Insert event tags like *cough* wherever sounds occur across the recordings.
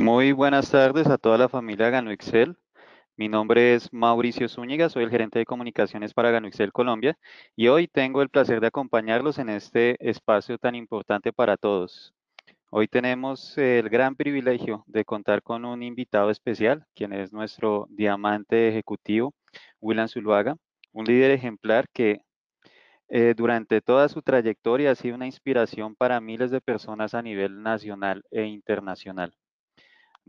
Muy buenas tardes a toda la familia Ganoexcel. Mi nombre es Mauricio Zúñiga, soy el gerente de comunicaciones para Ganoexcel Colombia y hoy tengo el placer de acompañarlos en este espacio tan importante para todos. Hoy tenemos el gran privilegio de contar con un invitado especial, quien es nuestro diamante ejecutivo, Willan Zuluaga, un líder ejemplar que eh, durante toda su trayectoria ha sido una inspiración para miles de personas a nivel nacional e internacional.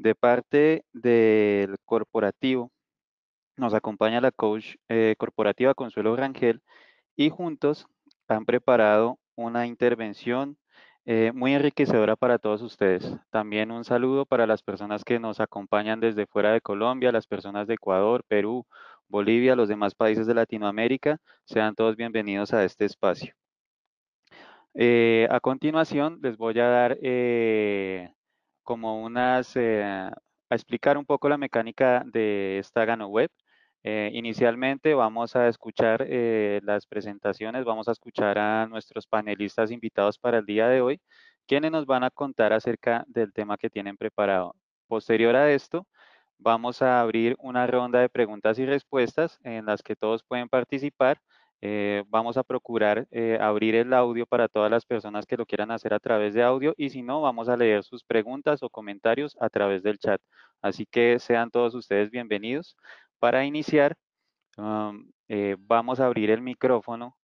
De parte del corporativo, nos acompaña la coach eh, corporativa Consuelo Rangel y juntos han preparado una intervención eh, muy enriquecedora para todos ustedes. También un saludo para las personas que nos acompañan desde fuera de Colombia, las personas de Ecuador, Perú, Bolivia, los demás países de Latinoamérica. Sean todos bienvenidos a este espacio. Eh, a continuación, les voy a dar como unas, eh, a explicar un poco la mecánica de esta Gano Web. Eh, inicialmente vamos a escuchar eh, las presentaciones, vamos a escuchar a nuestros panelistas invitados para el día de hoy, quienes nos van a contar acerca del tema que tienen preparado. Posterior a esto, vamos a abrir una ronda de preguntas y respuestas en las que todos pueden participar eh, vamos a procurar eh, abrir el audio para todas las personas que lo quieran hacer a través de audio y si no, vamos a leer sus preguntas o comentarios a través del chat. Así que sean todos ustedes bienvenidos. Para iniciar, eh, vamos a abrir el micrófono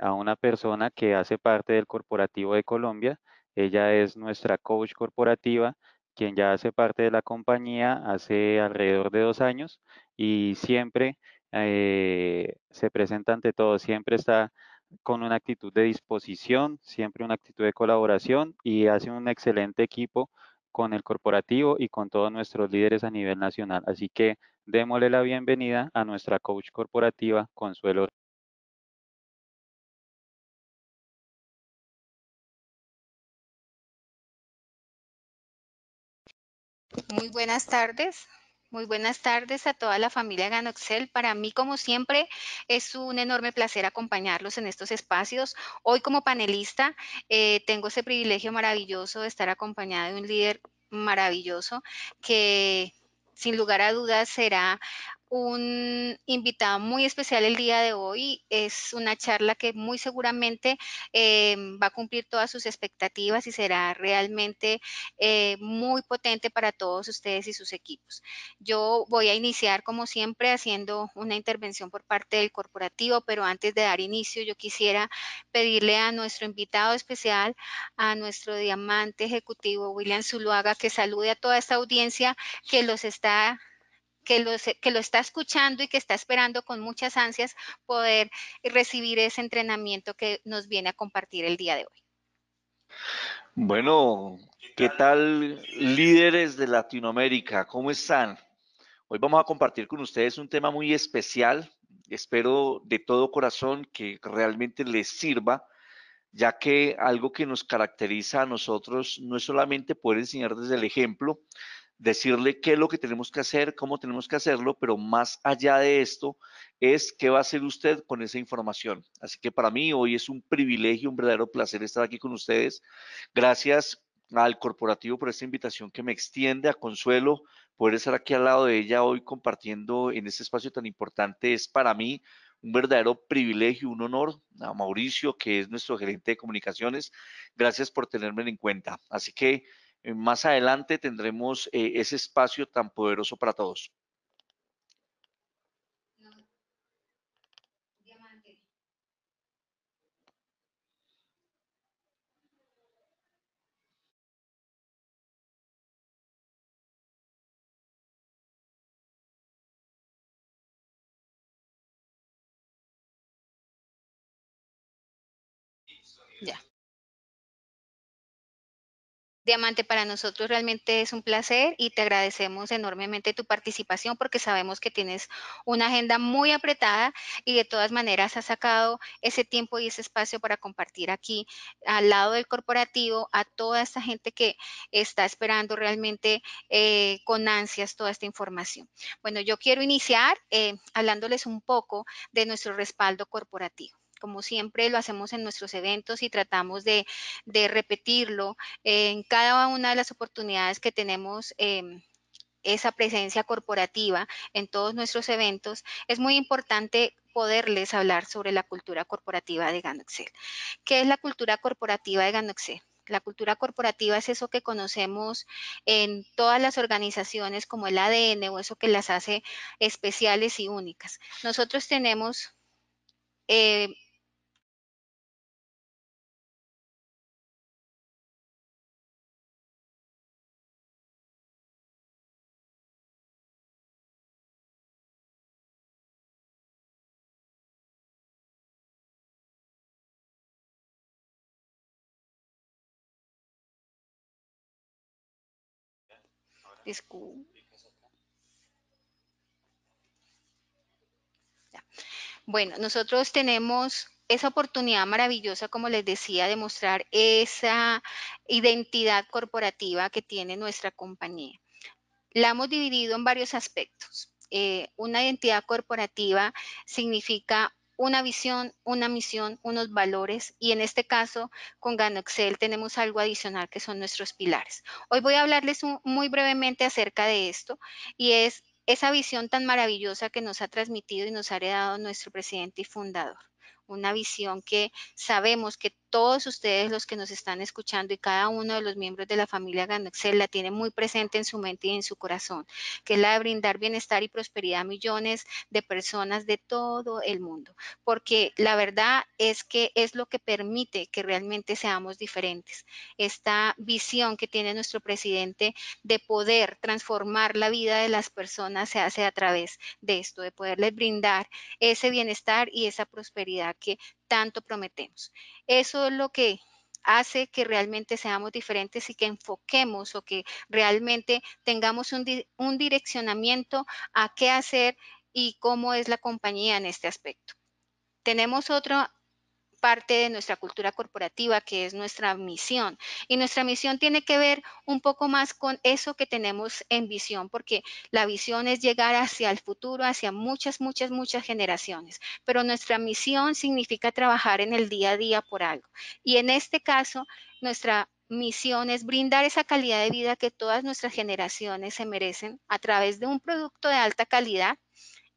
a una persona que hace parte del Corporativo de Colombia. Ella es nuestra coach corporativa, quien ya hace parte de la compañía hace alrededor de dos años y siempre eh, se presenta ante todo, siempre está con una actitud de disposición, siempre una actitud de colaboración y hace un excelente equipo con el corporativo y con todos nuestros líderes a nivel nacional. Así que démosle la bienvenida a nuestra coach corporativa, Consuelo. Muy buenas tardes, muy buenas tardes a toda la familia Ganoxel. Para mí, como siempre, es un enorme placer acompañarlos en estos espacios. Hoy como panelista eh, tengo ese privilegio maravilloso de estar acompañada de un líder maravilloso que sin lugar a dudas será un invitado muy especial el día de hoy. Es una charla que muy seguramente eh, va a cumplir todas sus expectativas y será realmente eh, muy potente para todos ustedes y sus equipos. Yo voy a iniciar, como siempre, haciendo una intervención por parte del corporativo, pero antes de dar inicio, yo quisiera pedirle a nuestro invitado especial, a nuestro diamante ejecutivo William Zuluaga, que salude a toda esta audiencia que los está que, lo está escuchando y que está esperando con muchas ansias poder recibir ese entrenamiento que nos viene a compartir el día de hoy. Bueno, ¿qué tal líderes de Latinoamérica? ¿Cómo están? Hoy vamos a compartir con ustedes un tema muy especial. Espero de todo corazón que realmente les sirva, ya que algo que nos caracteriza a nosotros no es solamente poder enseñar desde el ejemplo, decirle qué es lo que tenemos que hacer, cómo tenemos que hacerlo, pero más allá de esto es qué va a hacer usted con esa información. Así que para mí hoy es un privilegio, un verdadero placer estar aquí con ustedes. Gracias al corporativo por esta invitación que me extiende a Consuelo, poder estar aquí al lado de ella hoy compartiendo en este espacio tan importante es para mí un verdadero privilegio, un honor a Mauricio, que es nuestro gerente de comunicaciones. Gracias por tenerme en cuenta. Así que eh, más adelante tendremos eh, ese espacio tan poderoso para todos. Ya. Diamante, para nosotros realmente es un placer y te agradecemos enormemente tu participación porque sabemos que tienes una agenda muy apretada y de todas maneras has sacado ese tiempo y ese espacio para compartir aquí al lado del corporativo a toda esta gente que está esperando realmente eh, con ansias toda esta información. Bueno, yo quiero iniciar eh, hablándoles un poco de nuestro respaldo corporativo como siempre lo hacemos en nuestros eventos y tratamos de, repetirlo en cada una de las oportunidades que tenemos. Em, esa presencia corporativa en todos nuestros eventos, es muy importante poderles hablar sobre la cultura corporativa de Ganoxel. ¿Qué es la cultura corporativa de Ganoxel? La cultura corporativa es eso que conocemos en todas las organizaciones como el ADN o eso que las hace especiales y únicas. Nosotros tenemos eh, Bueno, nosotros tenemos esa oportunidad maravillosa, como les decía, de mostrar esa identidad corporativa que tiene nuestra compañía. La hemos dividido en varios aspectos. Eh, una identidad corporativa significa una visión, una misión, unos valores y en este caso con Gano Excel tenemos algo adicional que son nuestros pilares. Hoy voy a hablarles muy brevemente acerca de esto y es esa visión tan maravillosa que nos ha transmitido y nos ha heredado nuestro presidente y fundador. Una visión que sabemos que todos ustedes los que nos están escuchando y cada uno de los miembros de la familia Ganoxel la tiene muy presente en su mente y en su corazón, que es la de brindar bienestar y prosperidad a millones de personas de todo el mundo, porque la verdad es que es lo que permite que realmente seamos diferentes. Esta visión que tiene nuestro presidente de poder transformar la vida de las personas se hace a través de esto, de poderles brindar ese bienestar y esa prosperidad que tanto prometemos. Eso es lo que hace que realmente seamos diferentes y que enfoquemos o que realmente tengamos un, un direccionamiento a qué hacer y cómo es la compañía en este aspecto. Tenemos otro parte de nuestra cultura corporativa, que es nuestra misión. Y nuestra misión tiene que ver un poco más con eso que tenemos en visión, porque la visión es llegar hacia el futuro, hacia muchas, muchas, muchas generaciones. Pero nuestra misión significa trabajar en el día a día por algo. Y en este caso, nuestra misión es brindar esa calidad de vida que todas nuestras generaciones se merecen a través de un producto de alta calidad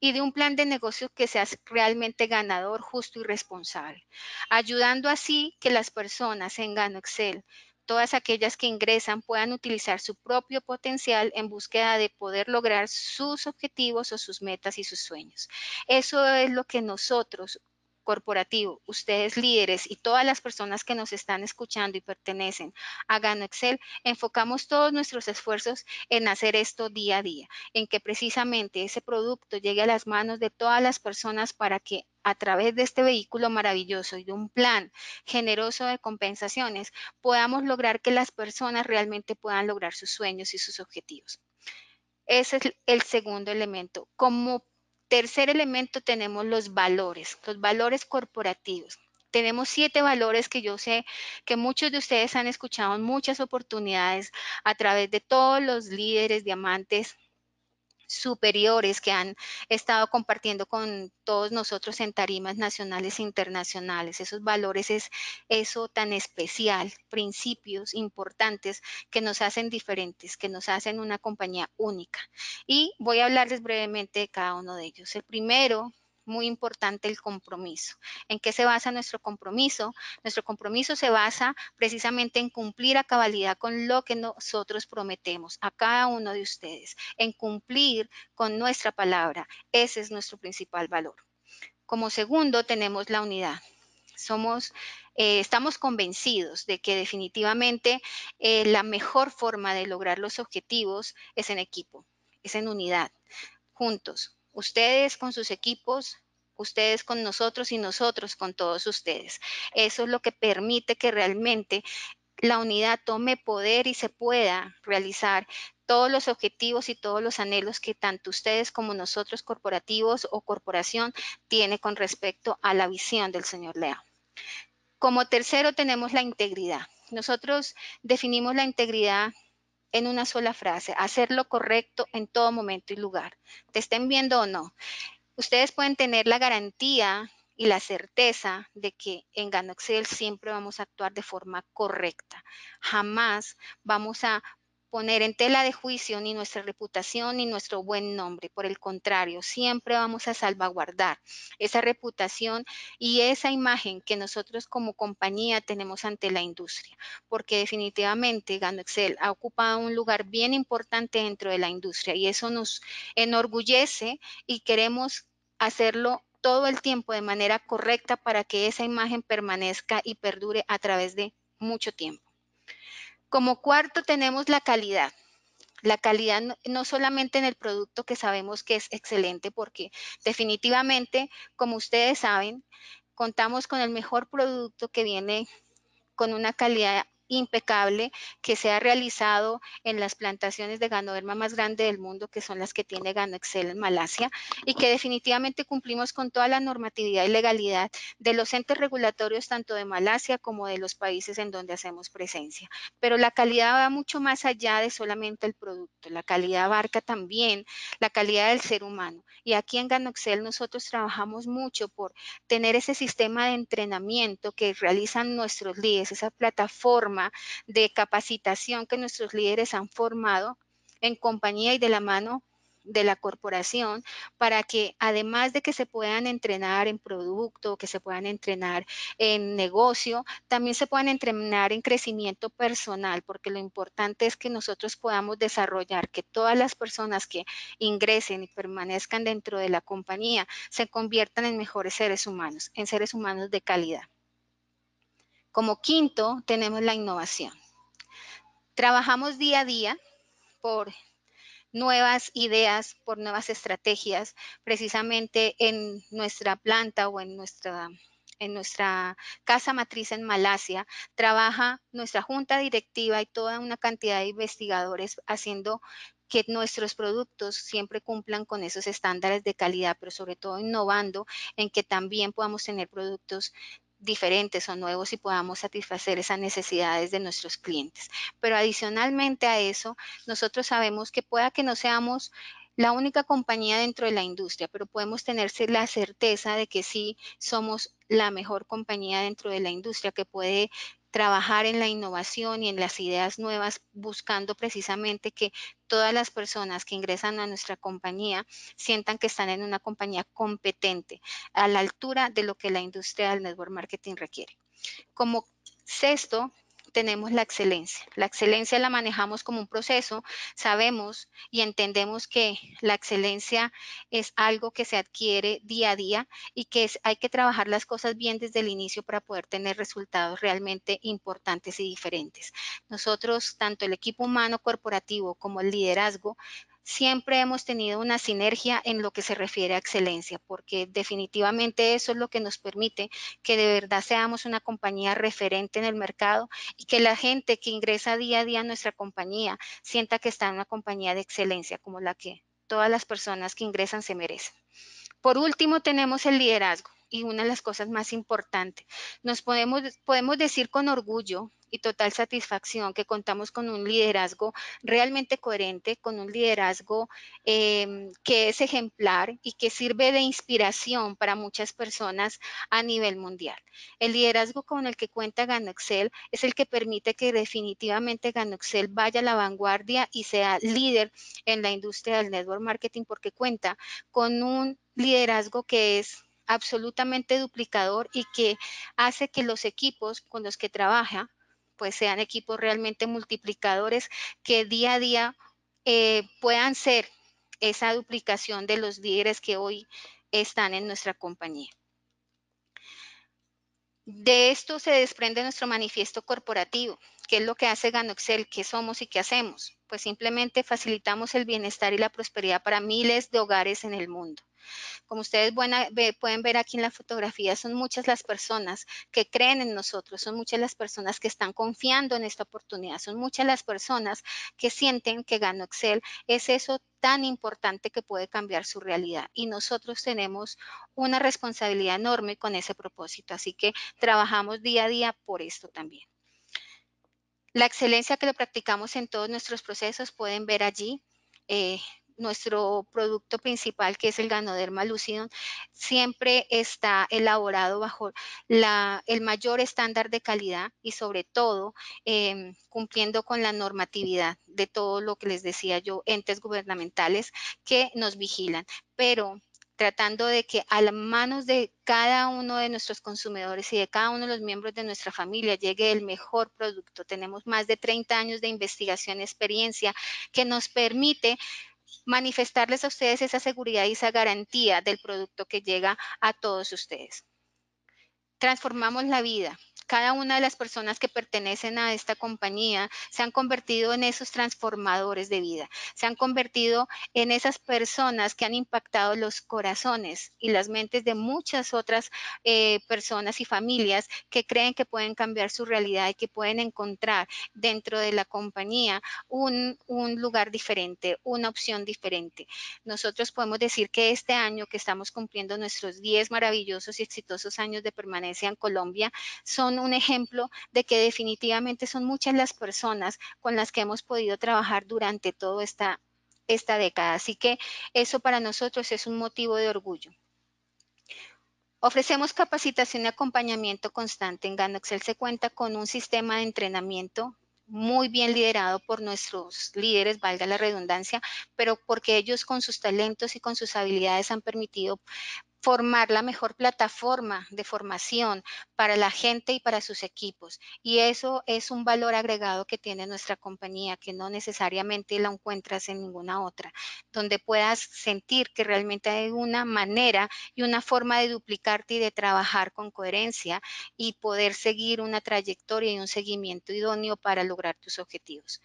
y de un plan de negocio que sea realmente ganador, justo y responsable, ayudando así que las personas en Gano Excel, todas aquellas que ingresan, puedan utilizar su propio potencial en búsqueda de poder lograr sus objetivos o sus metas y sus sueños. Eso es lo que nosotros corporativo, ustedes líderes y todas las personas que nos están escuchando y pertenecen a Gano Excel, enfocamos todos nuestros esfuerzos en hacer esto día a día, en que precisamente ese producto llegue a las manos de todas las personas para que a través de este vehículo maravilloso y de un plan generoso de compensaciones, podamos lograr que las personas realmente puedan lograr sus sueños y sus objetivos. Ese es el segundo elemento. Como Tercer elemento tenemos los valores, los valores corporativos. Tenemos siete valores que yo sé que muchos de ustedes han escuchado en muchas oportunidades a través de todos los líderes, diamantes, superiores que han estado compartiendo con todos nosotros en tarimas nacionales e internacionales. Esos valores es eso tan especial, principios importantes que nos hacen diferentes, que nos hacen una compañía única. Y voy a hablarles brevemente de cada uno de ellos. El primero muy importante el compromiso. ¿En qué se basa nuestro compromiso? Nuestro compromiso se basa precisamente en cumplir a cabalidad con lo que nosotros prometemos a cada uno de ustedes, en cumplir con nuestra palabra. Ese es nuestro principal valor. Como segundo tenemos la unidad. Somos, eh, estamos convencidos de que definitivamente eh, la mejor forma de lograr los objetivos es en equipo, es en unidad, juntos, ustedes con sus equipos, ustedes con nosotros y nosotros con todos ustedes. Eso es lo que permite que realmente la unidad tome poder y se pueda realizar todos los objetivos y todos los anhelos que tanto ustedes como nosotros corporativos o corporación tiene con respecto a la visión del señor Lea. Como tercero tenemos la integridad. Nosotros definimos la integridad en una sola frase, hacerlo correcto en todo momento y lugar, te estén viendo o no. Ustedes pueden tener la garantía y la certeza de que en Excel siempre vamos a actuar de forma correcta. Jamás vamos a poner en tela de juicio ni nuestra reputación ni nuestro buen nombre. Por el contrario, siempre vamos a salvaguardar esa reputación y esa imagen que nosotros como compañía tenemos ante la industria, porque definitivamente Gano Excel ha ocupado un lugar bien importante dentro de la industria y eso nos enorgullece y queremos hacerlo todo el tiempo de manera correcta para que esa imagen permanezca y perdure a través de mucho tiempo. Como cuarto tenemos la calidad. La calidad no solamente en el producto que sabemos que es excelente, porque definitivamente, como ustedes saben, contamos con el mejor producto que viene con una calidad impecable que se ha realizado en las plantaciones de ganoderma más grande del mundo, que son las que tiene Ganoexcel en Malasia, y que definitivamente cumplimos con toda la normatividad y legalidad de los entes regulatorios tanto de Malasia como de los países en donde hacemos presencia. Pero la calidad va mucho más allá de solamente el producto, la calidad abarca también la calidad del ser humano. Y aquí en Ganoxel nosotros trabajamos mucho por tener ese sistema de entrenamiento que realizan nuestros líderes, esa plataforma de capacitación que nuestros líderes han formado en compañía y de la mano de la corporación para que además de que se puedan entrenar en producto, que se puedan entrenar en negocio, también se puedan entrenar en crecimiento personal, porque lo importante es que nosotros podamos desarrollar que todas las personas que ingresen y permanezcan dentro de la compañía se conviertan en mejores seres humanos, en seres humanos de calidad. Como quinto, tenemos la innovación. Trabajamos día a día por nuevas ideas, por nuevas estrategias, precisamente en nuestra planta o en nuestra, en nuestra casa matriz en Malasia, trabaja nuestra junta directiva y toda una cantidad de investigadores haciendo que nuestros productos siempre cumplan con esos estándares de calidad, pero sobre todo innovando en que también podamos tener productos diferentes o nuevos y podamos satisfacer esas necesidades de nuestros clientes. Pero adicionalmente a eso, nosotros sabemos que pueda que no seamos la única compañía dentro de la industria, pero podemos tener la certeza de que sí somos la mejor compañía dentro de la industria que puede trabajar en la innovación y en las ideas nuevas, buscando precisamente que todas las personas que ingresan a nuestra compañía sientan que están en una compañía competente, a la altura de lo que la industria del network marketing requiere. Como sexto, tenemos la excelencia. La excelencia la manejamos como un proceso, sabemos y entendemos que la excelencia es algo que se adquiere día a día y que hay que trabajar las cosas bien desde el inicio para poder tener resultados realmente importantes y diferentes. Nosotros, tanto el equipo humano corporativo como el liderazgo, siempre hemos tenido una sinergia en lo que se refiere a excelencia, porque definitivamente eso es lo que nos permite que de verdad seamos una compañía referente en el mercado y que la gente que ingresa día a día a nuestra compañía sienta que está en una compañía de excelencia como la que todas las personas que ingresan se merecen. Por último, tenemos el liderazgo y una de las cosas más importantes. Nos podemos, podemos decir con orgullo y total satisfacción que contamos con un liderazgo realmente coherente, con un liderazgo em, que es ejemplar y que sirve de inspiración para muchas personas a nivel mundial. El liderazgo con el que cuenta Ganoxel es el que permite que definitivamente Ganoxel vaya a la vanguardia y sea líder en la industria del network marketing porque cuenta con un liderazgo que es absolutamente duplicador y que hace que los equipos con los que trabaja pues sean equipos realmente multiplicadores que día a día eh, puedan ser esa duplicación de los líderes que hoy están en nuestra compañía. De esto se desprende nuestro manifiesto corporativo, que es lo que hace Ganoxel, qué somos y qué hacemos. Pues simplemente facilitamos el bienestar y la prosperidad para miles de hogares en el mundo. Como ustedes pueden ver aquí en la fotografía, son muchas las personas que creen en nosotros, son muchas las personas que están confiando en esta oportunidad, son muchas las personas que sienten que Gano Excel es eso tan importante que puede cambiar su realidad. Y nosotros tenemos una responsabilidad enorme con ese propósito, así que trabajamos día a día por esto también. La excelencia que lo practicamos en todos nuestros procesos pueden ver allí. Eh, nuestro producto principal, que es el Ganoderma lucidum, siempre está elaborado bajo la, el mayor estándar de calidad y sobre todo em, cumpliendo con la normatividad de todo lo que les decía yo, entes gubernamentales que nos vigilan. Pero tratando de que a las manos de cada uno de nuestros consumidores y de cada uno de los miembros de nuestra familia llegue el mejor producto. Tenemos más de 30 años de investigación y experiencia que nos permite manifestarles a ustedes esa seguridad y esa garantía del producto que llega a todos ustedes transformamos la vida. Cada una de las personas que pertenecen a esta compañía se han convertido en esos transformadores de vida, se han convertido en esas personas que han impactado los corazones y las mentes de muchas otras eh, personas y familias que creen que pueden cambiar su realidad y que pueden encontrar dentro de la compañía un, un lugar diferente, una opción diferente. Nosotros podemos decir que este año que estamos cumpliendo nuestros 10 maravillosos y exitosos años de permanencia, en Colombia son un ejemplo de que definitivamente son muchas las personas con las que hemos podido trabajar durante toda esta, esta década. Así que eso para nosotros es un motivo de orgullo. Ofrecemos capacitación y acompañamiento constante. En GANOXEL se cuenta con un sistema de entrenamiento muy bien liderado por nuestros líderes, valga la redundancia, pero porque ellos con sus talentos y con sus habilidades han permitido formar la mejor plataforma de formación para la gente y para sus equipos. Y eso es un valor agregado que tiene nuestra compañía, que no necesariamente la encuentras en ninguna otra, donde puedas sentir que realmente hay una manera y una forma de duplicarte y de trabajar con coherencia y poder seguir una trayectoria y un seguimiento idóneo para lograr tus objetivos.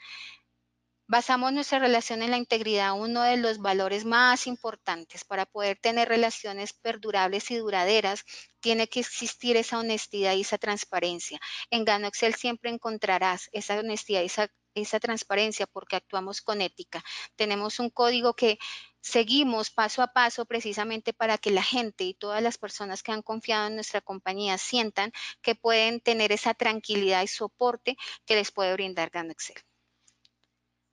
Basamos nuestra relación en la integridad, uno de los valores más importantes para poder tener relaciones perdurables y duraderas. Tiene que existir esa honestidad y esa transparencia. En Gano Excel siempre encontrarás esa honestidad y esa, transparencia porque actuamos con ética. Tenemos un código que seguimos paso a paso precisamente para que la gente y todas las personas que han confiado en nuestra compañía sientan que pueden tener esa tranquilidad y soporte que les puede brindar Gano Excel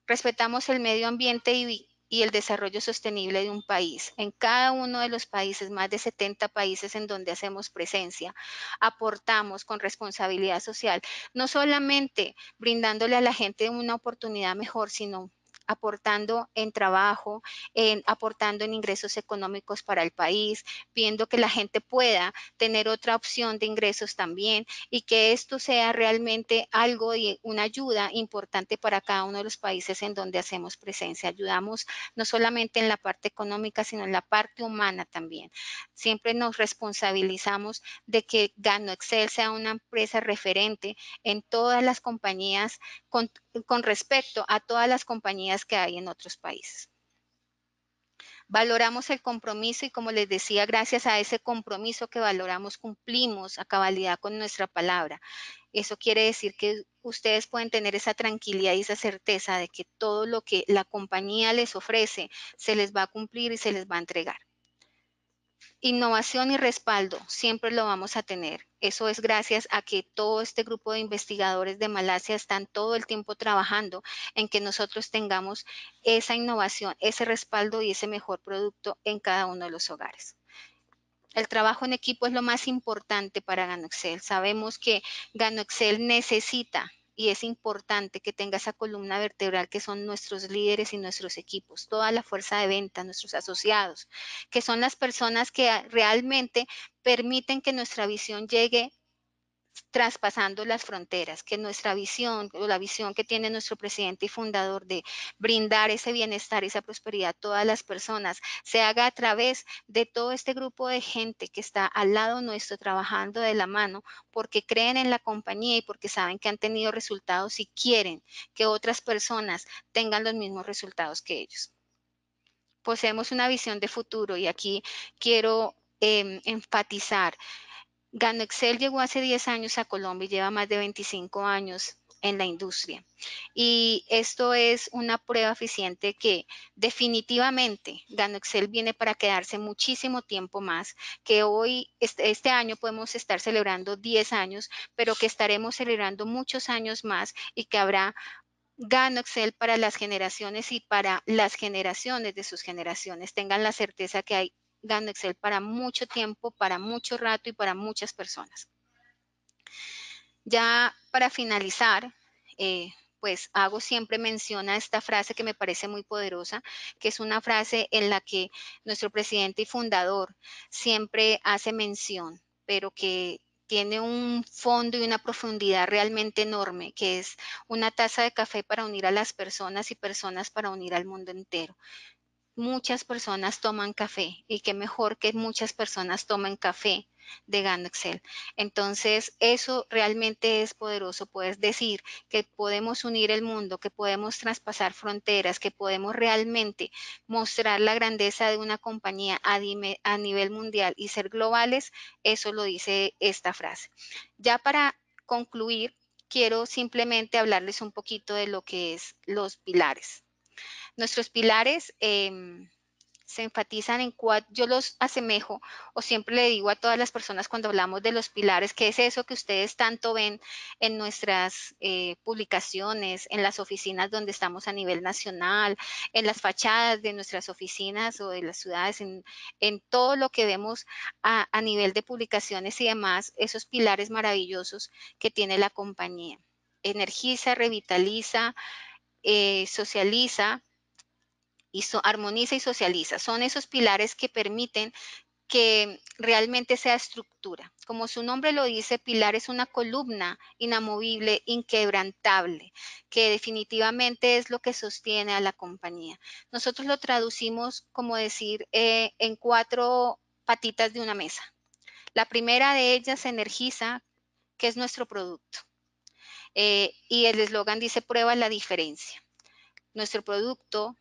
respetamos el medio ambiente y, el desarrollo sostenible de un país. En cada uno de los países, más de 70 países en donde hacemos presencia, aportamos con responsabilidad social, no solamente brindándole a la gente una oportunidad mejor, sino aportando en trabajo, en, aportando en ingresos económicos para el país, viendo que la gente pueda tener otra opción de ingresos también y que esto sea realmente algo y una ayuda importante para cada uno de los países en donde hacemos presencia. Ayudamos no solamente en la parte económica, sino en la parte humana también. Siempre nos responsabilizamos de que Gano Excel sea una empresa referente en todas las compañías con respecto a todas las compañías que hay en otros países. Valoramos el compromiso y como les decía, gracias a ese compromiso que valoramos, cumplimos a cabalidad con nuestra palabra. Eso quiere decir que ustedes pueden tener esa tranquilidad y esa certeza de que todo lo que la compañía les ofrece se les va a cumplir y se les va a entregar. Innovación y respaldo, siempre lo vamos a tener. Eso es gracias a que todo este grupo de investigadores de Malasia están todo el tiempo trabajando en que nosotros tengamos esa innovación, ese respaldo y ese mejor producto en cada uno de los hogares. El trabajo en equipo es lo más importante para Ganoexcel. Sabemos que Ganoexcel necesita y es importante que tenga esa columna vertebral que son nuestros líderes y nuestros equipos, toda la fuerza de venta, nuestros asociados, que son las personas que ah, realmente permiten que nuestra visión llegue traspasando las fronteras, que nuestra visión o la visión que tiene nuestro presidente y fundador de brindar ese bienestar, y esa prosperidad a todas las personas, se haga a través de todo este grupo de gente que está al lado nuestro trabajando de la mano porque creen en la compañía y porque saben que han tenido resultados y quieren que otras personas tengan los mismos resultados que ellos. Poseemos una visión de futuro y aquí quiero em, enfatizar Gano Excel llegó hace 10 años a Colombia y lleva más de 25 años en la industria. Y esto es una prueba eficiente que definitivamente Gano Excel viene para quedarse muchísimo tiempo más, que hoy, este, este año podemos estar celebrando 10 años, pero que estaremos celebrando muchos años más y que habrá Gano Excel para las generaciones y para las generaciones de sus generaciones. Tengan la certeza que hay dando Excel para mucho tiempo, para mucho rato y para muchas personas. Ya para finalizar, eh, pues hago siempre mención a esta frase que me parece muy poderosa, que es una frase en la que nuestro presidente y fundador siempre hace mención, pero que tiene un fondo y una profundidad realmente enorme, que es una taza de café para unir a las personas y personas para unir al mundo entero muchas personas toman café y qué mejor que muchas personas tomen café de Gano Excel. Entonces, eso realmente es poderoso, puedes decir que podemos unir el mundo, que podemos traspasar fronteras, que podemos realmente mostrar la grandeza de una compañía a, a nivel mundial y ser globales, eso lo dice esta frase. Ya para concluir, quiero simplemente hablarles un poquito de lo que es los pilares. Nuestros pilares em, se enfatizan en cuatro, yo los asemejo o siempre le digo a todas las personas cuando hablamos de los pilares, que es eso que ustedes tanto ven en nuestras eh, publicaciones, en las oficinas donde estamos a nivel nacional, en las fachadas de nuestras oficinas o de las ciudades, en, todo lo que vemos a, a nivel de publicaciones y demás, esos pilares maravillosos que tiene la compañía. Energiza, revitaliza, eh, socializa, y armoniza y socializa. Son esos pilares que permiten que realmente sea estructura. Como su nombre lo dice, pilar es una columna inamovible, inquebrantable, que definitivamente es lo que sostiene a la compañía. Nosotros lo traducimos, como decir, eh, en cuatro patitas de una mesa. La primera de ellas, energiza, que es nuestro producto. Eh, y el eslogan dice, prueba la diferencia. Nuestro producto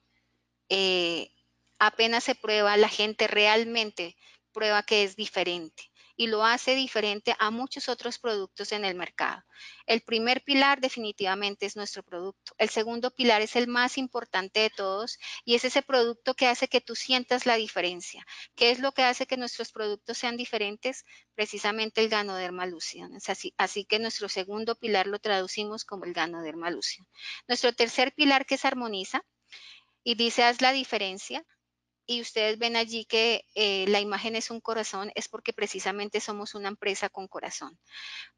eh, apenas se prueba, la gente realmente prueba que es diferente y lo hace diferente a muchos otros productos en el mercado. El primer pilar definitivamente es nuestro producto. El segundo pilar es el más importante de todos y es ese producto que hace que tú sientas la diferencia. ¿Qué es lo que hace que nuestros productos sean diferentes? Precisamente el ganoderma lucian. Así, así, que nuestro segundo pilar lo traducimos como el ganoderma lucian. Nuestro tercer pilar que es armoniza y dice haz la diferencia y ustedes ven allí que eh, la imagen es un corazón, es porque precisamente somos una empresa con corazón,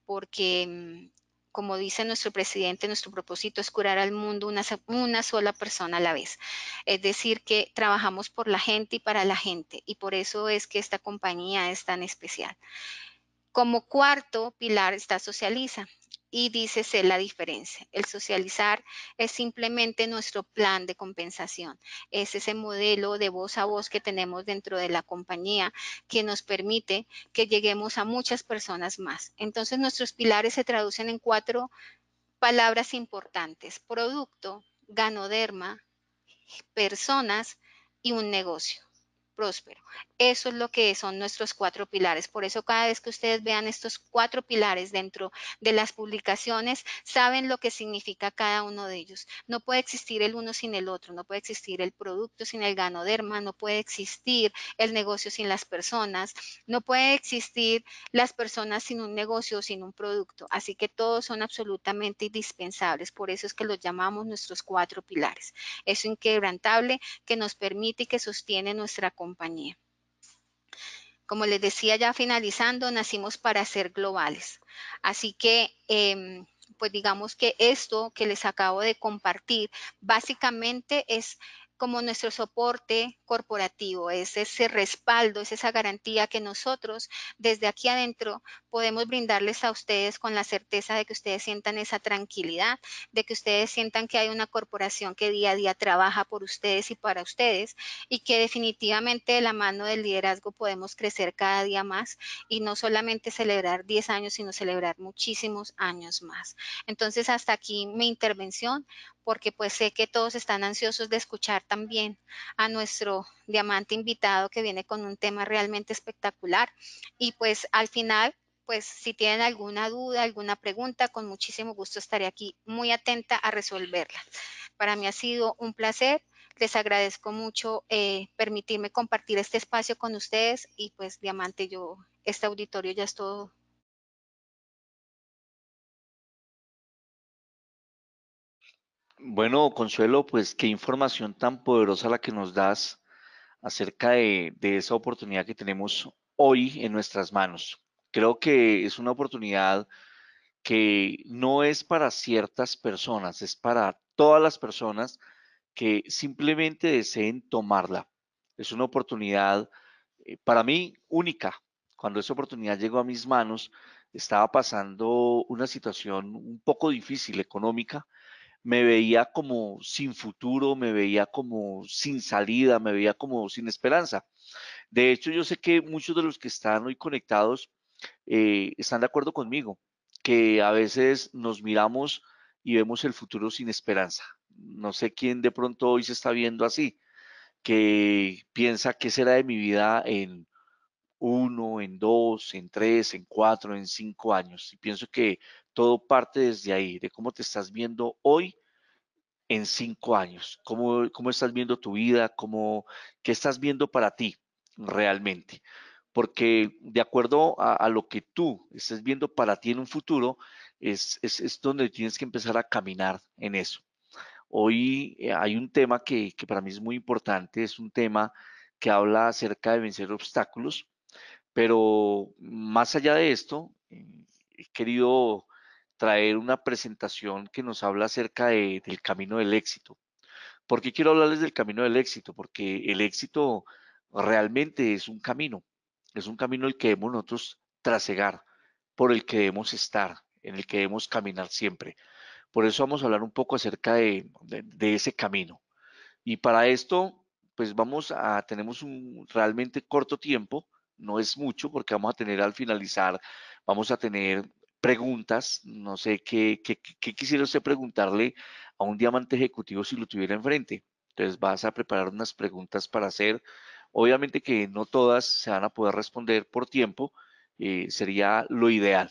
porque mm, como dice nuestro presidente, nuestro propósito es curar al mundo una, una sola persona a la vez. Es decir, que trabajamos por la gente y para la gente, y por eso es que esta compañía es tan especial. Como cuarto pilar está Socializa y dícese la diferencia. El socializar es simplemente nuestro plan de compensación. Es ese modelo de voz a voz que tenemos dentro de la compañía que nos permite que lleguemos a muchas personas más. Entonces nuestros pilares se traducen en cuatro palabras importantes. Producto, ganoderma, personas y un negocio próspero. Eso es lo que son nuestros cuatro pilares. Por eso cada vez que ustedes vean estos cuatro pilares dentro de las publicaciones, saben lo que significa cada uno de ellos. No puede existir el uno sin el otro, no puede existir el producto sin el ganoderma, no puede existir el negocio sin las personas, no puede existir las personas sin un negocio o sin un producto. Así que todos son absolutamente indispensables. Por eso es que los llamamos nuestros cuatro pilares. Eso inquebrantable que nos permite y que sostiene nuestra comunidad compañía. Como les decía ya finalizando, nacimos para ser globales. Así que, em, pues digamos que esto que les acabo de compartir básicamente es como nuestro soporte corporativo, es ese respaldo, es esa garantía que nosotros desde aquí adentro podemos brindarles a ustedes con la certeza de que ustedes sientan esa tranquilidad, de que ustedes sientan que hay una corporación que día a día trabaja por ustedes y para ustedes y que definitivamente de la mano del liderazgo podemos crecer cada día más y no solamente celebrar 10 años, sino celebrar muchísimos años más. Entonces, hasta aquí mi intervención porque pues sé que todos están ansiosos de escuchar también a nuestro diamante invitado que viene con un tema realmente espectacular. Y pues al final, pues si tienen alguna duda, alguna pregunta, con muchísimo gusto estaré aquí muy atenta a resolverla. Para mí ha sido un placer. Les agradezco mucho eh, permitirme compartir este espacio con ustedes y pues Diamante, yo, este auditorio ya es todo Bueno, Consuelo, pues qué información tan poderosa la que nos das acerca de, esa oportunidad que tenemos hoy en nuestras manos. Creo que es una oportunidad que no es para ciertas personas, es para todas las personas que simplemente deseen tomarla. Es una oportunidad eh, para mí única. Cuando esa oportunidad llegó a mis manos, estaba pasando una situación un poco difícil económica me veía como sin futuro, me veía como sin salida, me veía como sin esperanza. De hecho, yo sé que muchos de los que están hoy conectados eh, están de acuerdo conmigo, que a veces nos miramos y vemos el futuro sin esperanza. No sé quién de pronto hoy se está viendo así, que piensa qué será de mi vida en uno, en dos, en tres, en cuatro, en cinco años. Y pienso que todo parte desde ahí, de cómo te estás viendo hoy en cinco años, cómo, cómo estás viendo tu vida, cómo, qué estás viendo para ti realmente. Porque de acuerdo a, lo que tú estés viendo para ti en un futuro, es, donde tienes que empezar a caminar en eso. Hoy eh, hay un tema que, que para mí es muy importante, es un tema que habla acerca de vencer obstáculos, pero más allá de esto, eh, he querido traer una presentación que nos habla acerca del camino del éxito. ¿Por qué quiero hablarles del camino del éxito? Porque el éxito realmente es un camino, es un camino el que debemos nosotros trasegar, por el que debemos estar, en el que debemos caminar siempre. Por eso vamos a hablar un poco acerca de, ese camino. Y para esto, pues vamos a, tenemos un realmente corto tiempo, no es mucho porque vamos a tener al finalizar, vamos a tener preguntas, no sé qué, quisiera usted preguntarle a un diamante ejecutivo si lo tuviera enfrente. Entonces vas a preparar unas preguntas para hacer. Obviamente que no todas se van a poder responder por tiempo, eh, sería lo ideal.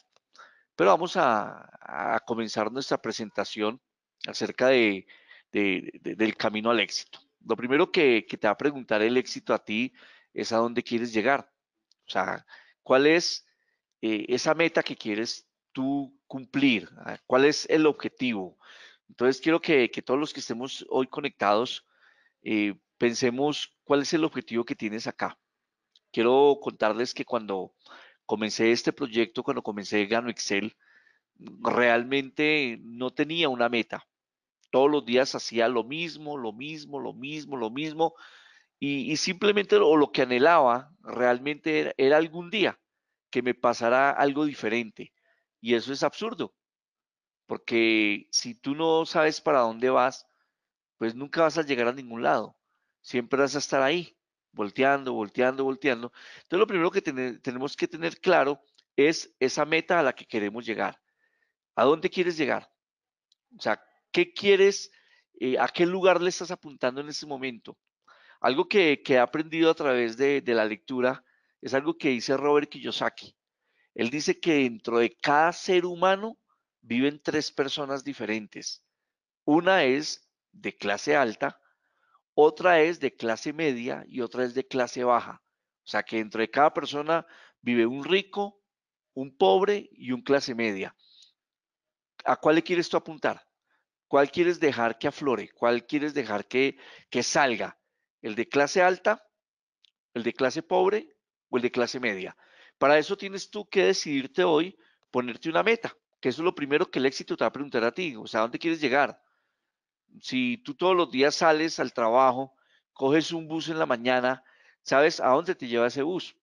Pero vamos a, comenzar nuestra presentación acerca de, del camino al éxito. Lo primero que, te va a preguntar el éxito a ti es a dónde quieres llegar. O sea, ¿cuál es eh, esa meta que quieres tú cumplir? Ah, ¿Cuál es el objetivo? Entonces, quiero que, todos los que estemos hoy conectados eh, pensemos cuál es el objetivo que tienes acá. Quiero contarles que cuando comencé este proyecto, cuando comencé Gano Excel, realmente no tenía una meta. Todos los días hacía lo mismo, lo mismo, lo mismo, lo mismo. Y, simplemente lo que anhelaba realmente era algún día que me pasara algo diferente, y eso es absurdo, porque si tú no sabes para dónde vas, pues nunca vas a llegar a ningún lado. Siempre vas a estar ahí, volteando, volteando, volteando. Entonces lo primero que tenemos que tener claro es esa meta a la que queremos llegar. ¿A dónde quieres llegar? O sea, ¿qué quieres? Eh, ¿A qué lugar le estás apuntando en ese momento? Algo que, he aprendido a través de, la lectura es algo que dice Robert Kiyosaki. Él dice que dentro de cada ser humano viven tres personas diferentes. Una es de clase alta, otra es de clase media y otra es de clase baja. O sea que dentro de cada persona vive un rico, un pobre y un clase media. ¿A cuál le quieres tú apuntar? ¿Cuál quieres dejar que aflore? ¿Cuál quieres dejar que, que salga? ¿El de clase alta? ¿El de clase pobre? ¿O el de clase media? Para eso tienes tú que decidirte hoy, ponerte una meta, que eso es lo primero que el éxito te va a preguntar a ti, o sea, ¿a ¿dónde quieres llegar? Si tú todos los días sales al trabajo, coges un bus en la mañana, sabes a dónde te lleva ese bus,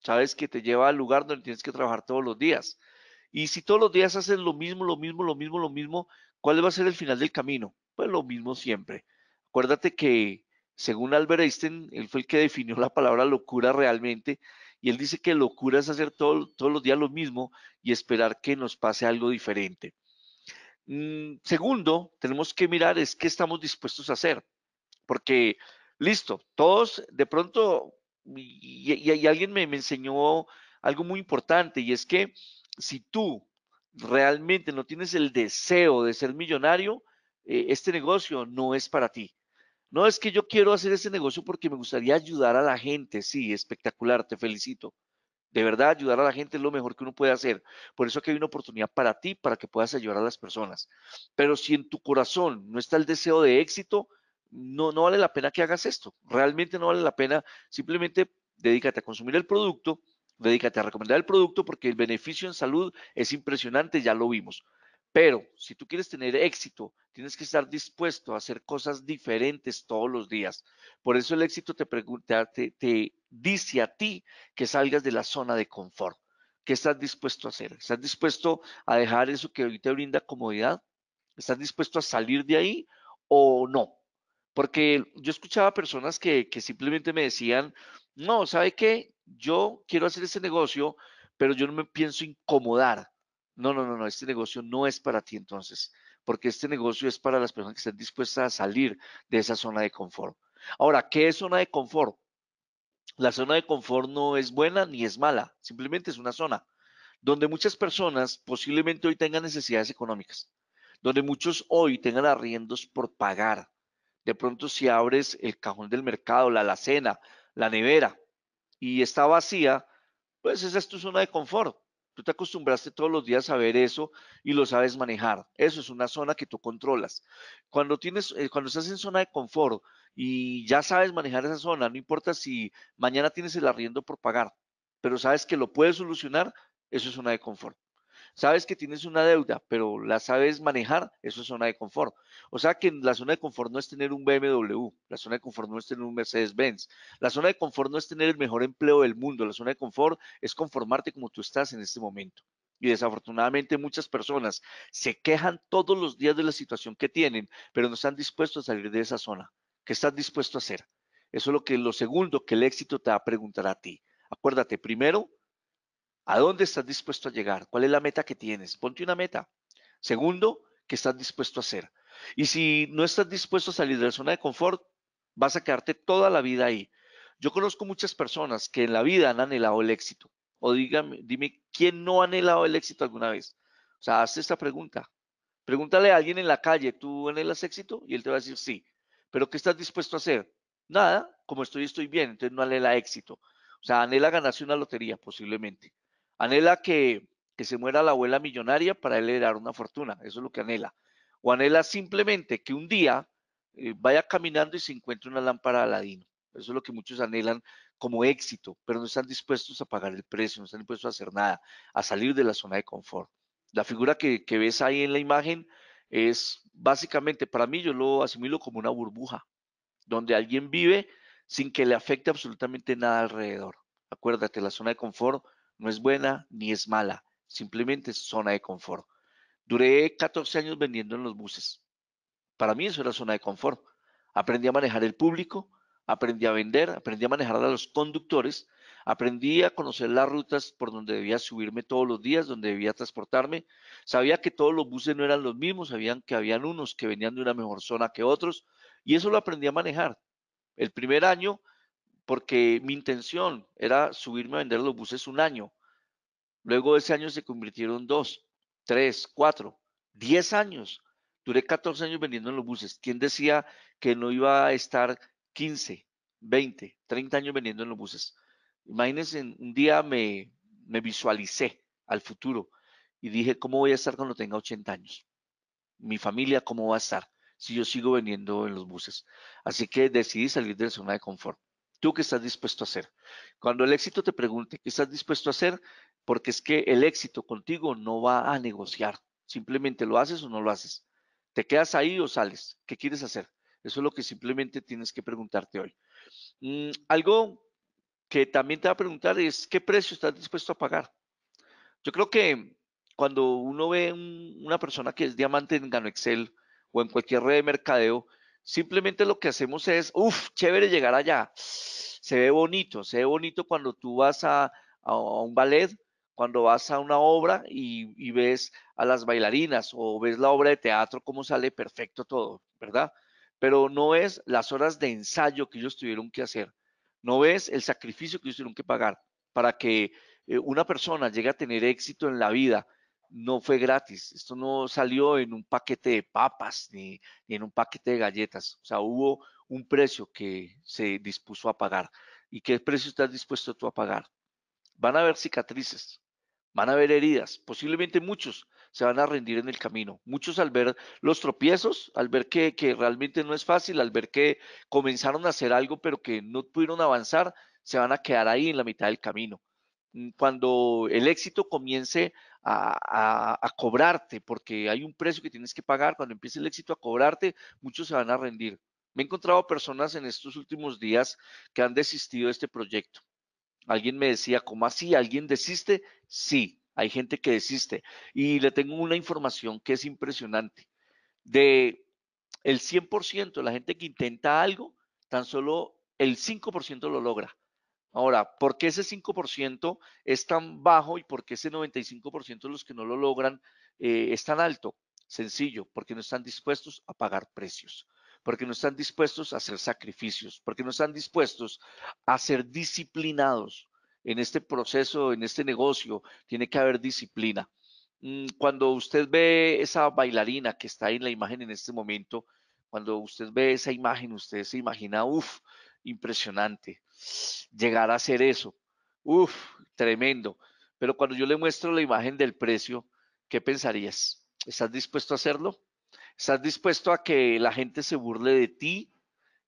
sabes que te lleva al lugar donde tienes que trabajar todos los días. Y si todos los días haces lo mismo, lo mismo, lo mismo, lo mismo, ¿cuál va a ser el final del camino? Pues lo mismo siempre. Acuérdate que, según Albert Einstein, él fue el que definió la palabra locura realmente, y él dice que locura es hacer todo, todos los días lo mismo y esperar que nos pase algo diferente. Mm, segundo, tenemos que mirar es qué estamos dispuestos a hacer, porque listo, todos de pronto, y, alguien me enseñó algo muy importante, y es que si tú realmente no tienes el deseo de ser millonario, eh, este negocio no es para ti. No, es que yo quiero hacer ese negocio porque me gustaría ayudar a la gente. Sí, espectacular, te felicito. De verdad, ayudar a la gente es lo mejor que uno puede hacer. Por eso aquí hay una oportunidad para ti, para que puedas ayudar a las personas. Pero si en tu corazón no está el deseo de éxito, no, no vale la pena que hagas esto. Realmente no vale la pena. Simplemente dedícate a consumir el producto, dedícate a recomendar el producto porque el beneficio en salud es impresionante, ya lo vimos. Pero si tú quieres tener éxito, tienes que estar dispuesto a hacer cosas diferentes todos los días. Por eso el éxito te pregunta, te, dice a ti que salgas de la zona de confort. ¿Qué estás dispuesto a hacer? ¿Estás dispuesto a dejar eso que hoy te brinda comodidad? ¿Estás dispuesto a salir de ahí o no? Porque yo escuchaba personas que, que, simplemente me decían, no, ¿sabe qué? Yo quiero hacer ese negocio, pero yo no me pienso incomodar no, no, no, no, este negocio no es para ti entonces, porque este negocio es para las personas que están dispuestas a salir de esa zona de confort. Ahora, ¿qué es zona de confort? La zona de confort no es buena ni es mala, simplemente es una zona donde muchas personas posiblemente hoy tengan necesidades económicas, donde muchos hoy tengan arriendos por pagar. De pronto si abres el cajón del mercado, la alacena, la nevera y está vacía, pues esa es tu zona de confort. Tú te acostumbraste todos los días a ver eso y lo sabes manejar. Eso es una zona que tú controlas. Cuando tienes, eh, cuando estás en zona de confort y ya sabes manejar esa zona, no importa si mañana tienes el arriendo por pagar, pero sabes que lo puedes solucionar, eso es zona de confort. Sabes que tienes una deuda, pero la sabes manejar, eso es zona de confort. O sea que la zona de confort no es tener un BMW, la zona de confort no es tener un Mercedes-Benz, la zona de confort no es tener el mejor empleo del mundo, la zona de confort es conformarte como tú estás en este momento. Y desafortunadamente muchas personas se quejan todos los días de la situación que tienen, pero no están dispuestos a salir de esa zona. ¿Qué estás dispuesto a hacer? Eso es lo que lo segundo que el éxito te va a preguntar a ti. Acuérdate, primero, ¿A dónde estás dispuesto a llegar? ¿Cuál es la meta que tienes? Ponte una meta. Segundo, ¿qué estás dispuesto a hacer? Y si no estás dispuesto a salir de la zona de confort, vas a quedarte toda la vida ahí. Yo conozco muchas personas que en la vida han anhelado el éxito. O dígame, dime, ¿quién no ha anhelado el éxito alguna vez? O sea, haz esta pregunta. Pregúntale a alguien en la calle, ¿tú anhelas éxito? Y él te va a decir sí. ¿Pero qué estás dispuesto a hacer? Nada, como estoy, estoy bien, entonces no anhela éxito. O sea, anhela ganarse una lotería posiblemente. Anhela que, que se muera la abuela millonaria para él heredar una fortuna, eso es lo que anhela. O anhela simplemente que un día eh, vaya caminando y se encuentre una lámpara de Aladino. Eso es lo que muchos anhelan como éxito, pero no están dispuestos a pagar el precio, no están dispuestos a hacer nada, a salir de la zona de confort. La figura que ves ahí en la imagen es básicamente, para mí yo lo asimilo como una burbuja, donde alguien vive sin que le afecte absolutamente nada alrededor. Acuérdate, la zona de confort no es buena ni es mala, simplemente es zona de confort. Duré 14 años vendiendo en los buses. Para mí eso era zona de confort. Aprendí a manejar el público, aprendí a vender, aprendí a manejar a los conductores, aprendí a conocer las rutas por donde debía subirme todos los días, donde debía transportarme. Sabía que todos los buses no eran los mismos, sabían que habían unos que venían de una mejor zona que otros y eso lo aprendí a manejar. El primer año porque mi intención era subirme a vender los buses un año. Luego de ese año se convirtieron dos, tres, cuatro, diez años. Duré 14 años vendiendo en los buses. ¿Quién decía que no iba a estar 15, 20, 30 años vendiendo en los buses? Imagínense, un día me, me visualicé al futuro y dije, ¿cómo voy a estar cuando tenga 80 años? Mi familia, ¿cómo va a estar si yo sigo vendiendo en los buses? Así que decidí salir de la zona de confort. ¿Tú qué estás dispuesto a hacer? Cuando el éxito te pregunte qué estás dispuesto a hacer, porque es que el éxito contigo no va a negociar. Simplemente lo haces o no lo haces. ¿Te quedas ahí o sales? ¿Qué quieres hacer? Eso es lo que simplemente tienes que preguntarte hoy. Mm, algo que también te va a preguntar es qué precio estás dispuesto a pagar. Yo creo que cuando uno ve una persona que es diamante en Gano Excel o en cualquier red de mercadeo, Simplemente lo que hacemos es, uff, chévere llegar allá. Se ve bonito, se ve bonito cuando tú vas a, un ballet, cuando vas a una obra y, ves a las bailarinas o ves la obra de teatro, cómo sale perfecto todo, ¿verdad? Pero no es las horas de ensayo que ellos tuvieron que hacer, no ves el sacrificio que ellos tuvieron que pagar para que eh, una persona llegue a tener éxito en la vida, no fue gratis. Esto no salió en un paquete de papas ni, en un paquete de galletas. O sea, hubo un precio que se dispuso a pagar. ¿Y qué precio estás dispuesto tú a pagar? Van a haber cicatrices, van a haber heridas. Posiblemente muchos se van a rendir en el camino. Muchos al ver los tropiezos, al ver que, que realmente no es fácil, al ver que comenzaron a hacer algo pero que no pudieron avanzar, se van a quedar ahí en la mitad del camino. Mm, cuando el éxito comience a, cobrarte, porque hay un precio que tienes que pagar, cuando empiece el éxito a cobrarte, muchos se van a rendir. Me he encontrado personas en estos últimos días que han desistido de este proyecto. Alguien me decía, ¿cómo así? ¿Alguien desiste? Sí, hay gente que desiste. Y le tengo una información que es impresionante. De el 100% de la gente que intenta algo, tan solo el 5% lo logra. Ahora, ¿por qué ese 5% es tan bajo y por qué ese 95% de los que no lo logran eh, es tan alto? Sencillo, porque no están dispuestos a pagar precios, porque no están dispuestos a hacer sacrificios, porque no están dispuestos a ser disciplinados. En este proceso, en este negocio, tiene que haber disciplina. Mm, cuando usted ve esa bailarina que está en la imagen en este momento, cuando usted ve esa imagen, usted se imagina, uff, impresionante llegar a hacer eso. Uf, tremendo. Pero cuando yo le muestro la imagen del precio, ¿qué pensarías? ¿Estás dispuesto a hacerlo? ¿Estás dispuesto a que la gente se burle de ti?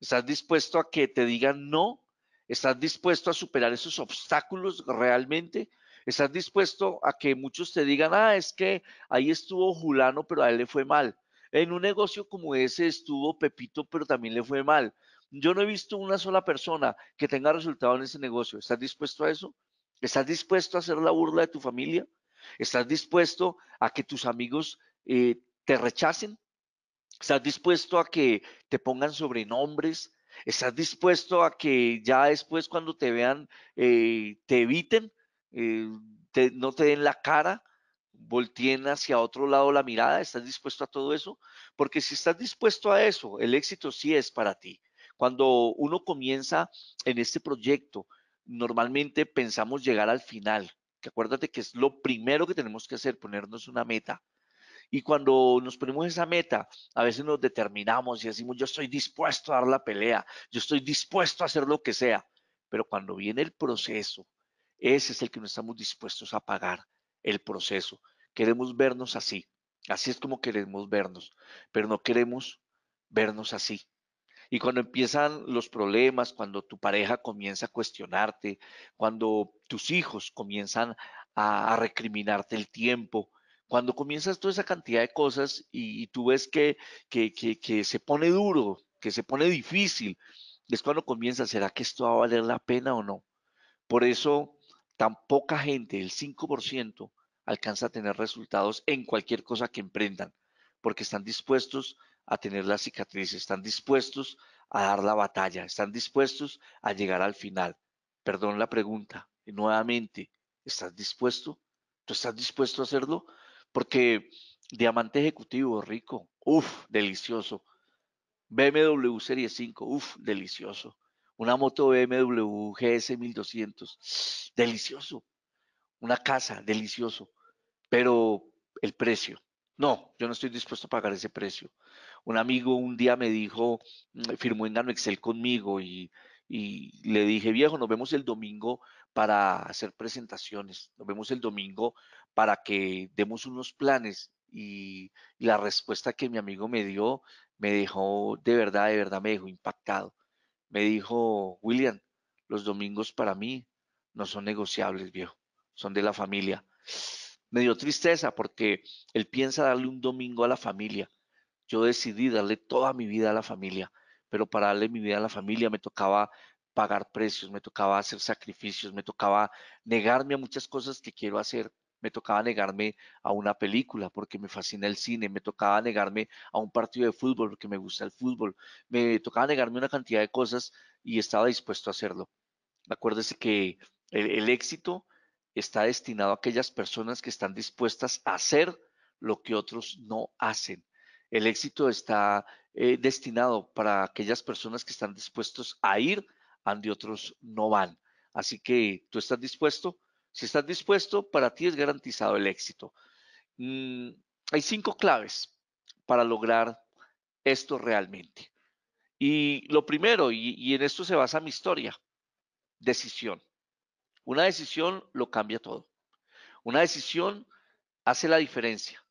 ¿Estás dispuesto a que te digan no? ¿Estás dispuesto a superar esos obstáculos realmente? ¿Estás dispuesto a que muchos te digan, ah, es que ahí estuvo Julano, pero a él le fue mal? En un negocio como ese estuvo Pepito, pero también le fue mal. Yo no he visto una sola persona que tenga resultado en ese negocio. ¿Estás dispuesto a eso? ¿Estás dispuesto a hacer la burla de tu familia? ¿Estás dispuesto a que tus amigos eh, te rechacen? ¿Estás dispuesto a que te pongan sobrenombres? ¿Estás dispuesto a que ya después cuando te vean eh, te eviten, eh, no te den la cara, volteen hacia otro lado la mirada? ¿Estás dispuesto a todo eso? Porque si estás dispuesto a eso, el éxito sí es para ti. Cuando uno comienza en este proyecto, normalmente pensamos llegar al final, que acuérdate que es lo primero que tenemos que hacer, ponernos una meta. Y cuando nos ponemos esa meta, a veces nos determinamos y decimos, yo estoy dispuesto a dar la pelea, yo estoy dispuesto a hacer lo que sea. Pero cuando viene el proceso, ese es el que no estamos dispuestos a pagar, el proceso. Queremos vernos así, así es como queremos vernos, pero no queremos vernos así. Y cuando empiezan los problemas, cuando tu pareja comienza a cuestionarte, cuando tus hijos comienzan a, recriminarte el tiempo, cuando comienzas toda esa cantidad de cosas y, tú ves que, que, que, que, se pone duro, que se pone difícil, es cuando comienza, ¿será que esto va a valer la pena o no? Por eso tan poca gente, el 5%, alcanza a tener resultados en cualquier cosa que emprendan, porque están dispuestos a tener las cicatrices, están dispuestos a dar la batalla, están dispuestos a llegar al final. Perdón la pregunta, y nuevamente, ¿estás dispuesto? ¿Tú estás dispuesto a hacerlo? Porque diamante ejecutivo, rico, uff, delicioso. BMW Serie 5, uff, delicioso. Una moto BMW GS 1200, delicioso. Una casa, delicioso. Pero el precio, no, yo no estoy dispuesto a pagar ese precio. Un amigo un día me dijo, mm, firmó en Gano Excel conmigo y, le dije, viejo, nos vemos el domingo para hacer presentaciones, nos vemos el domingo para que demos unos planes. y la respuesta que mi amigo me dio me dejó, de verdad, de verdad, me dejó impactado. Me dijo, William, los domingos para mí no son negociables, viejo, son de la familia. Me dio tristeza porque él piensa darle un domingo a la familia, yo decidí darle toda mi vida a la familia, pero para darle mi vida a la familia me tocaba pagar precios, me tocaba hacer sacrificios, me tocaba negarme a muchas cosas que quiero hacer, me tocaba negarme a una película porque me fascina el cine, me tocaba negarme a un partido de fútbol porque me gusta el fútbol, me tocaba negarme una cantidad de cosas y estaba dispuesto a hacerlo. Acuérdese que el éxito está destinado a aquellas personas que están dispuestas a hacer lo que otros no hacen. El éxito está eh, destinado para aquellas personas que están dispuestos a ir, donde otros no van. Así que tú estás dispuesto. Si estás dispuesto, para ti es garantizado el éxito. Mm, hay cinco claves para lograr esto realmente. Y lo primero, y en esto se basa mi historia, decisión. Una decisión lo cambia todo. Una decisión hace la diferencia.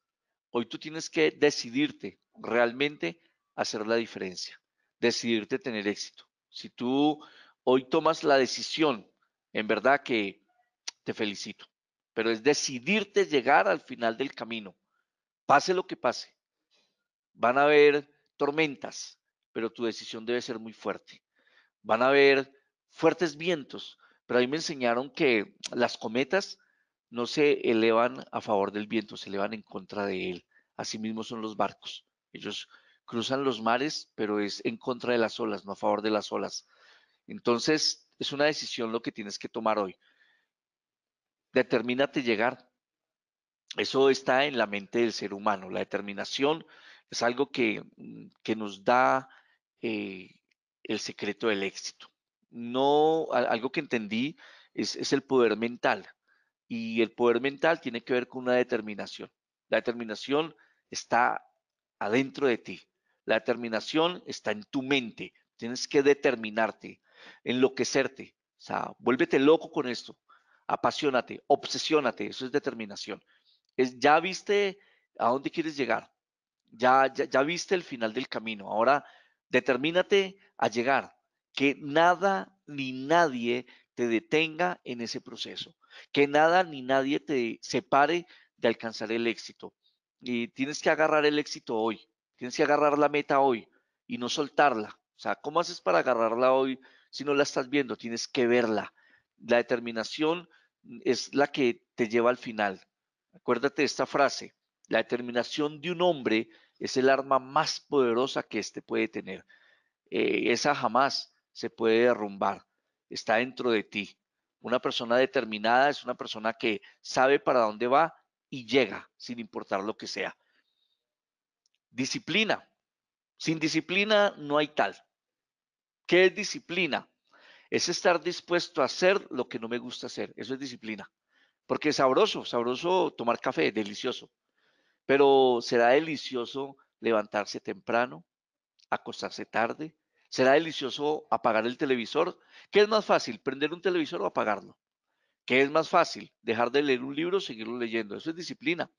Hoy tú tienes que decidirte realmente hacer la diferencia, decidirte tener éxito. Si tú hoy tomas la decisión, en verdad que te felicito, pero es decidirte llegar al final del camino, pase lo que pase. Van a haber tormentas, pero tu decisión debe ser muy fuerte. Van a haber fuertes vientos, pero a mí me enseñaron que las cometas no se elevan a favor del viento, se elevan en contra de él. Asimismo son los barcos. Ellos cruzan los mares, pero es en contra de las olas, no a favor de las olas. Entonces, es una decisión lo que tienes que tomar hoy. Determínate llegar. Eso está en la mente del ser humano. La determinación es algo que, mm, que nos da eh, el secreto del éxito. No, algo que entendí es, es el poder mental. Y el poder mental tiene que ver con una determinación. La determinación está adentro de ti. La determinación está en tu mente. Tienes que determinarte, enloquecerte. O sea, vuélvete loco con esto. Apasionate, obsesiónate. Eso es determinación. Es, ya viste a dónde quieres llegar. Ya, ya, ya viste el final del camino. Ahora determinate a llegar. Que nada ni nadie te detenga en ese proceso. Que nada ni nadie te separe de alcanzar el éxito. Y tienes que agarrar el éxito hoy, tienes que agarrar la meta hoy y no soltarla. O sea, ¿cómo haces para agarrarla hoy si no la estás viendo? Tienes que verla. La determinación es la que te lleva al final. Acuérdate de esta frase, la determinación de un hombre es el arma más poderosa que éste puede tener. Eh, esa jamás se puede derrumbar, está dentro de ti. Una persona determinada es una persona que sabe para dónde va y llega, sin importar lo que sea. Disciplina. Sin disciplina no hay tal. ¿Qué es disciplina? Es estar dispuesto a hacer lo que no me gusta hacer. Eso es disciplina. Porque es sabroso, sabroso tomar café, delicioso. Pero será delicioso levantarse temprano, acostarse tarde. Será delicioso apagar el televisor. ¿Qué es más fácil, prender un televisor o apagarlo? ¿Qué es más fácil? ¿Dejar de leer un libro seguirlo leyendo? Eso es disciplina.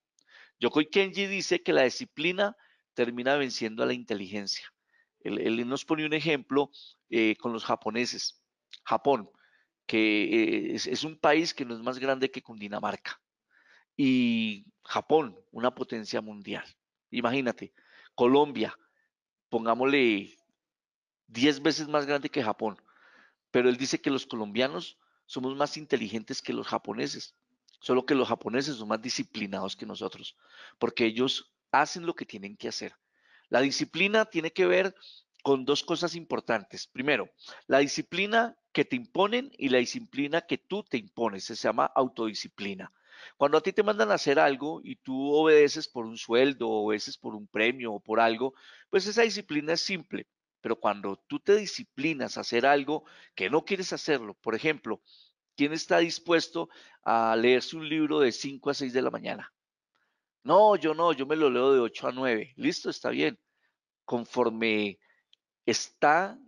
Yokoi Kenji dice que la disciplina termina venciendo a la inteligencia. Él, nos pone un ejemplo eh, con los japoneses. Japón, que eh, es, un país que no es más grande que Cundinamarca. Y Japón, una potencia mundial. Imagínate, Colombia, pongámosle diez veces más grande que Japón. Pero él dice que los colombianos somos más inteligentes que los japoneses, solo que los japoneses son más disciplinados que nosotros, porque ellos hacen lo que tienen que hacer. La disciplina tiene que ver con dos cosas importantes. Primero, la disciplina que te imponen y la disciplina que tú te impones, se llama autodisciplina. Cuando a ti te mandan a hacer algo y tú obedeces por un sueldo, obedeces por un premio o por algo, pues esa disciplina es simple. Pero cuando tú te disciplinas a hacer algo que no quieres hacerlo, por ejemplo, ¿quién está dispuesto a leerse un libro de 5 a 6 de la mañana? No, yo no, yo me lo leo de 8 a 9. Listo, está bien. Conforme está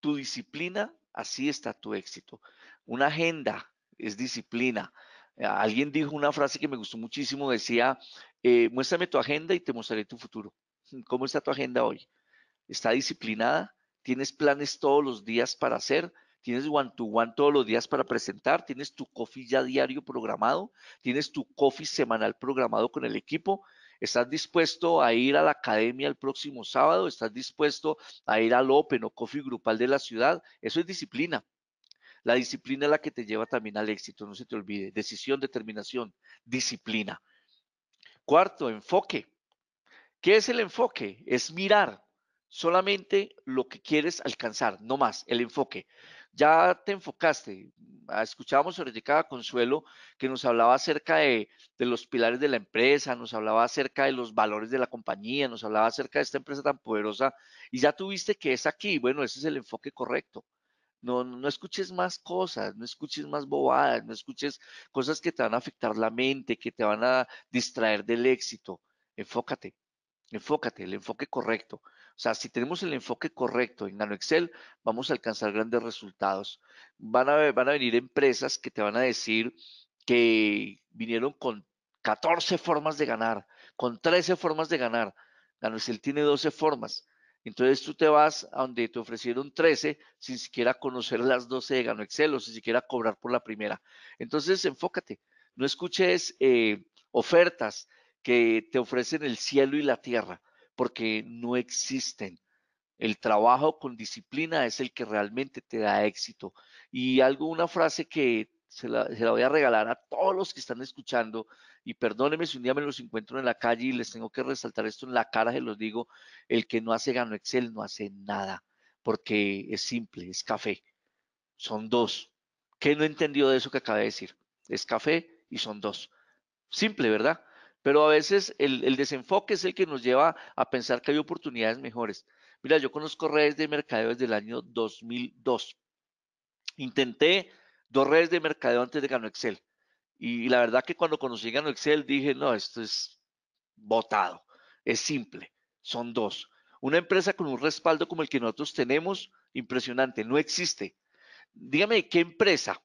tu disciplina, así está tu éxito. Una agenda es disciplina. Alguien dijo una frase que me gustó muchísimo, decía, eh, muéstrame tu agenda y te mostraré tu futuro. *laughs* ¿Cómo está tu agenda hoy? está disciplinada, tienes planes todos los días para hacer, tienes one-to-one todos los días para presentar, tienes tu coffee ya diario programado, tienes tu coffee semanal programado con el equipo, ¿Estás dispuesto a ir a la academia el próximo sábado? ¿Estás dispuesto a ir al Open o Coffee Grupal de la ciudad? Eso es disciplina. La disciplina es la que te lleva también al éxito, no se te olvide. Decisión, determinación, disciplina. Cuarto, enfoque. ¿Qué es el enfoque? Es mirar solamente lo que quieres alcanzar, no más, el enfoque. Ya te enfocaste, ah, escuchábamos ahorita a Consuelo que nos hablaba acerca de, de, los pilares de la empresa, nos hablaba acerca de los valores de la compañía, nos hablaba acerca de esta empresa tan poderosa y ya tuviste que es aquí, bueno, ese es el enfoque correcto. No, no escuches más cosas, no escuches más bobadas, no escuches cosas que te van a afectar la mente, que te van a distraer del éxito. Enfócate, enfócate, el enfoque correcto. O sea, si tenemos el enfoque correcto en NanoExcel, Excel, vamos a alcanzar grandes resultados. Van a, venir empresas que te van a decir que vinieron con 14 formas de ganar, con 13 formas de ganar. Nano tiene 12 formas. Entonces tú te vas a donde te ofrecieron 13 sin siquiera conocer las 12 de Gano Excel o sin siquiera cobrar por la primera. Entonces enfócate, no escuches eh, ofertas que te ofrecen el cielo y la tierra porque no existen. El trabajo con disciplina es el que realmente te da éxito. Y algo, una frase que se la, voy a regalar a todos los que están escuchando y perdónenme si un día me los encuentro en la calle y les tengo que resaltar esto en la cara, se los digo, el que no hace gano Excel no hace nada, porque es simple, es café. Son dos. ¿Qué no entendió de eso que acabé de decir? Es café y son dos. Simple, ¿verdad? pero a veces el, desenfoque es el que nos lleva a pensar que hay oportunidades mejores. Mira, yo conozco redes de mercadeo desde el año 2002. Intenté dos redes de mercadeo antes de Gano Excel. Y la verdad que cuando conocí Gano Excel dije, no, esto es botado, es simple, son dos. Una empresa con un respaldo como el que nosotros tenemos, impresionante, no existe. Dígame, ¿qué empresa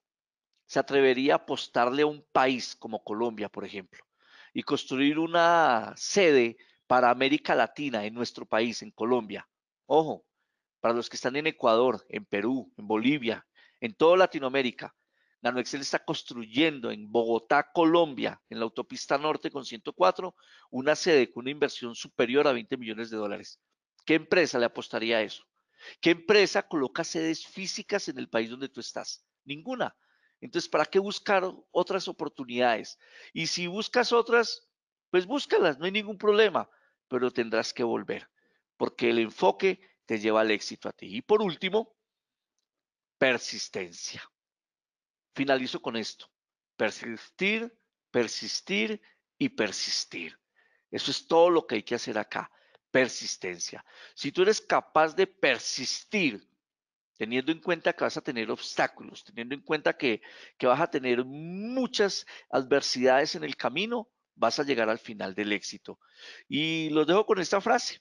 se atrevería a apostarle a un país como Colombia, por ejemplo? y construir una sede para América Latina en nuestro país, en Colombia. Ojo, para los que están en Ecuador, en Perú, en Bolivia, en toda Latinoamérica. NanoExcel está construyendo en Bogotá, Colombia, en la autopista norte con 104, una sede con una inversión superior a 20 millones de dólares. ¿Qué empresa le apostaría a eso? ¿Qué empresa coloca sedes físicas en el país donde tú estás? Ninguna. Entonces, ¿para qué buscar otras oportunidades? Y si buscas otras, pues búscalas, no hay ningún problema, pero tendrás que volver, porque el enfoque te lleva al éxito a ti. Y por último, persistencia. Finalizo con esto. Persistir, persistir y persistir. Eso es todo lo que hay que hacer acá. Persistencia. Si tú eres capaz de persistir teniendo en cuenta que vas a tener obstáculos, teniendo en cuenta que, que vas a tener muchas adversidades en el camino, vas a llegar al final del éxito. Y los dejo con esta frase.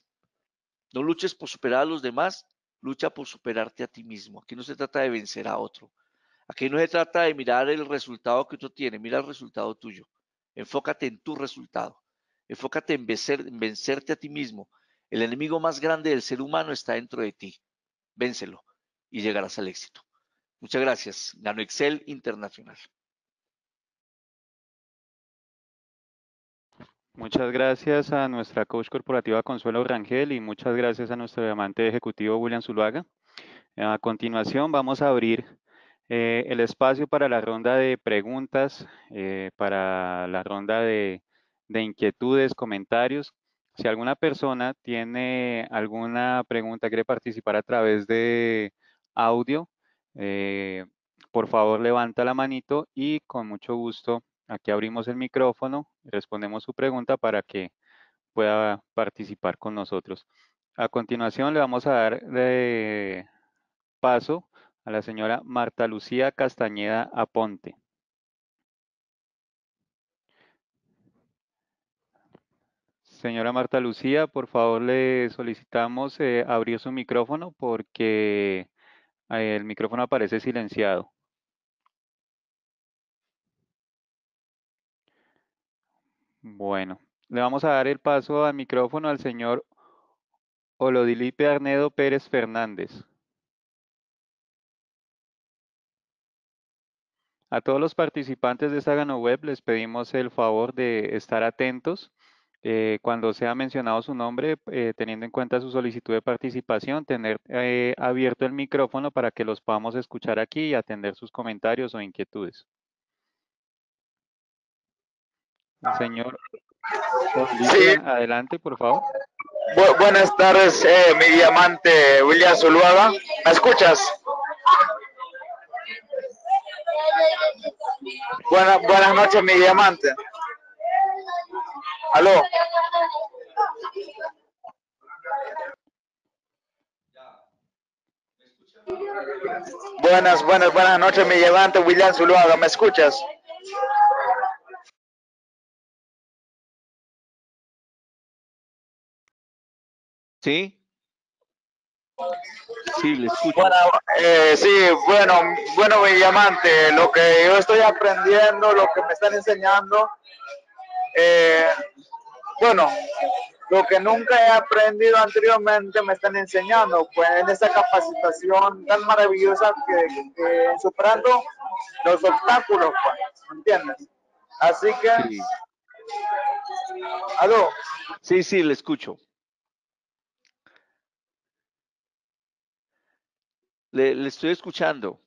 No luches por superar a los demás, lucha por superarte a ti mismo. Aquí no se trata de vencer a otro. Aquí no se trata de mirar el resultado que otro tiene, mira el resultado tuyo. Enfócate en tu resultado. Enfócate en, en vencerte a ti mismo. El enemigo más grande del ser humano está dentro de ti. Vénselo y llegarás al éxito. Muchas gracias. Nanoexcel Excel Internacional. Muchas gracias a nuestra coach corporativa Consuelo Rangel y muchas gracias a nuestro diamante ejecutivo William Zuluaga. A continuación vamos a abrir eh, el espacio para la ronda de preguntas, eh, para la ronda de, de inquietudes, comentarios. Si alguna persona tiene alguna pregunta, quiere participar a través de audio, eh, por favor levanta la manito y con mucho gusto aquí abrimos el micrófono, respondemos su pregunta para que pueda participar con nosotros. A continuación le vamos a dar de paso a la señora Marta Lucía Castañeda Aponte. Señora Marta Lucía, por favor le solicitamos eh, abrir su micrófono porque el micrófono aparece silenciado. Bueno, le vamos a dar el paso al micrófono al señor Olodilipe Arnedo Pérez Fernández. A todos los participantes de esta GanoWeb les pedimos el favor de estar atentos eh, cuando sea mencionado su nombre, eh, teniendo en cuenta su solicitud de participación, tener eh, abierto el micrófono para que los podamos escuchar aquí y atender sus comentarios o inquietudes. Señor, adelante, por favor. buenas tardes, eh, mi diamante William Zuluaga. ¿Me escuchas? buenas noches, mi diamante. Aló. Buenas, buenas, buenas noches, mi diamante William Zuluaga, ¿me escuchas? ¿Sí? Sí, le escucho. Eh, sí, bueno, bueno, mi diamante, lo que yo estoy aprendiendo, lo que me están enseñando, eh, bueno, lo que nunca he aprendido anteriormente me están enseñando, pues en esa capacitación tan maravillosa que, superando los obstáculos, pues, ¿entiendes? Así que... Sí. ¿Aló? Sí, sí, le escucho. le estoy escuchando.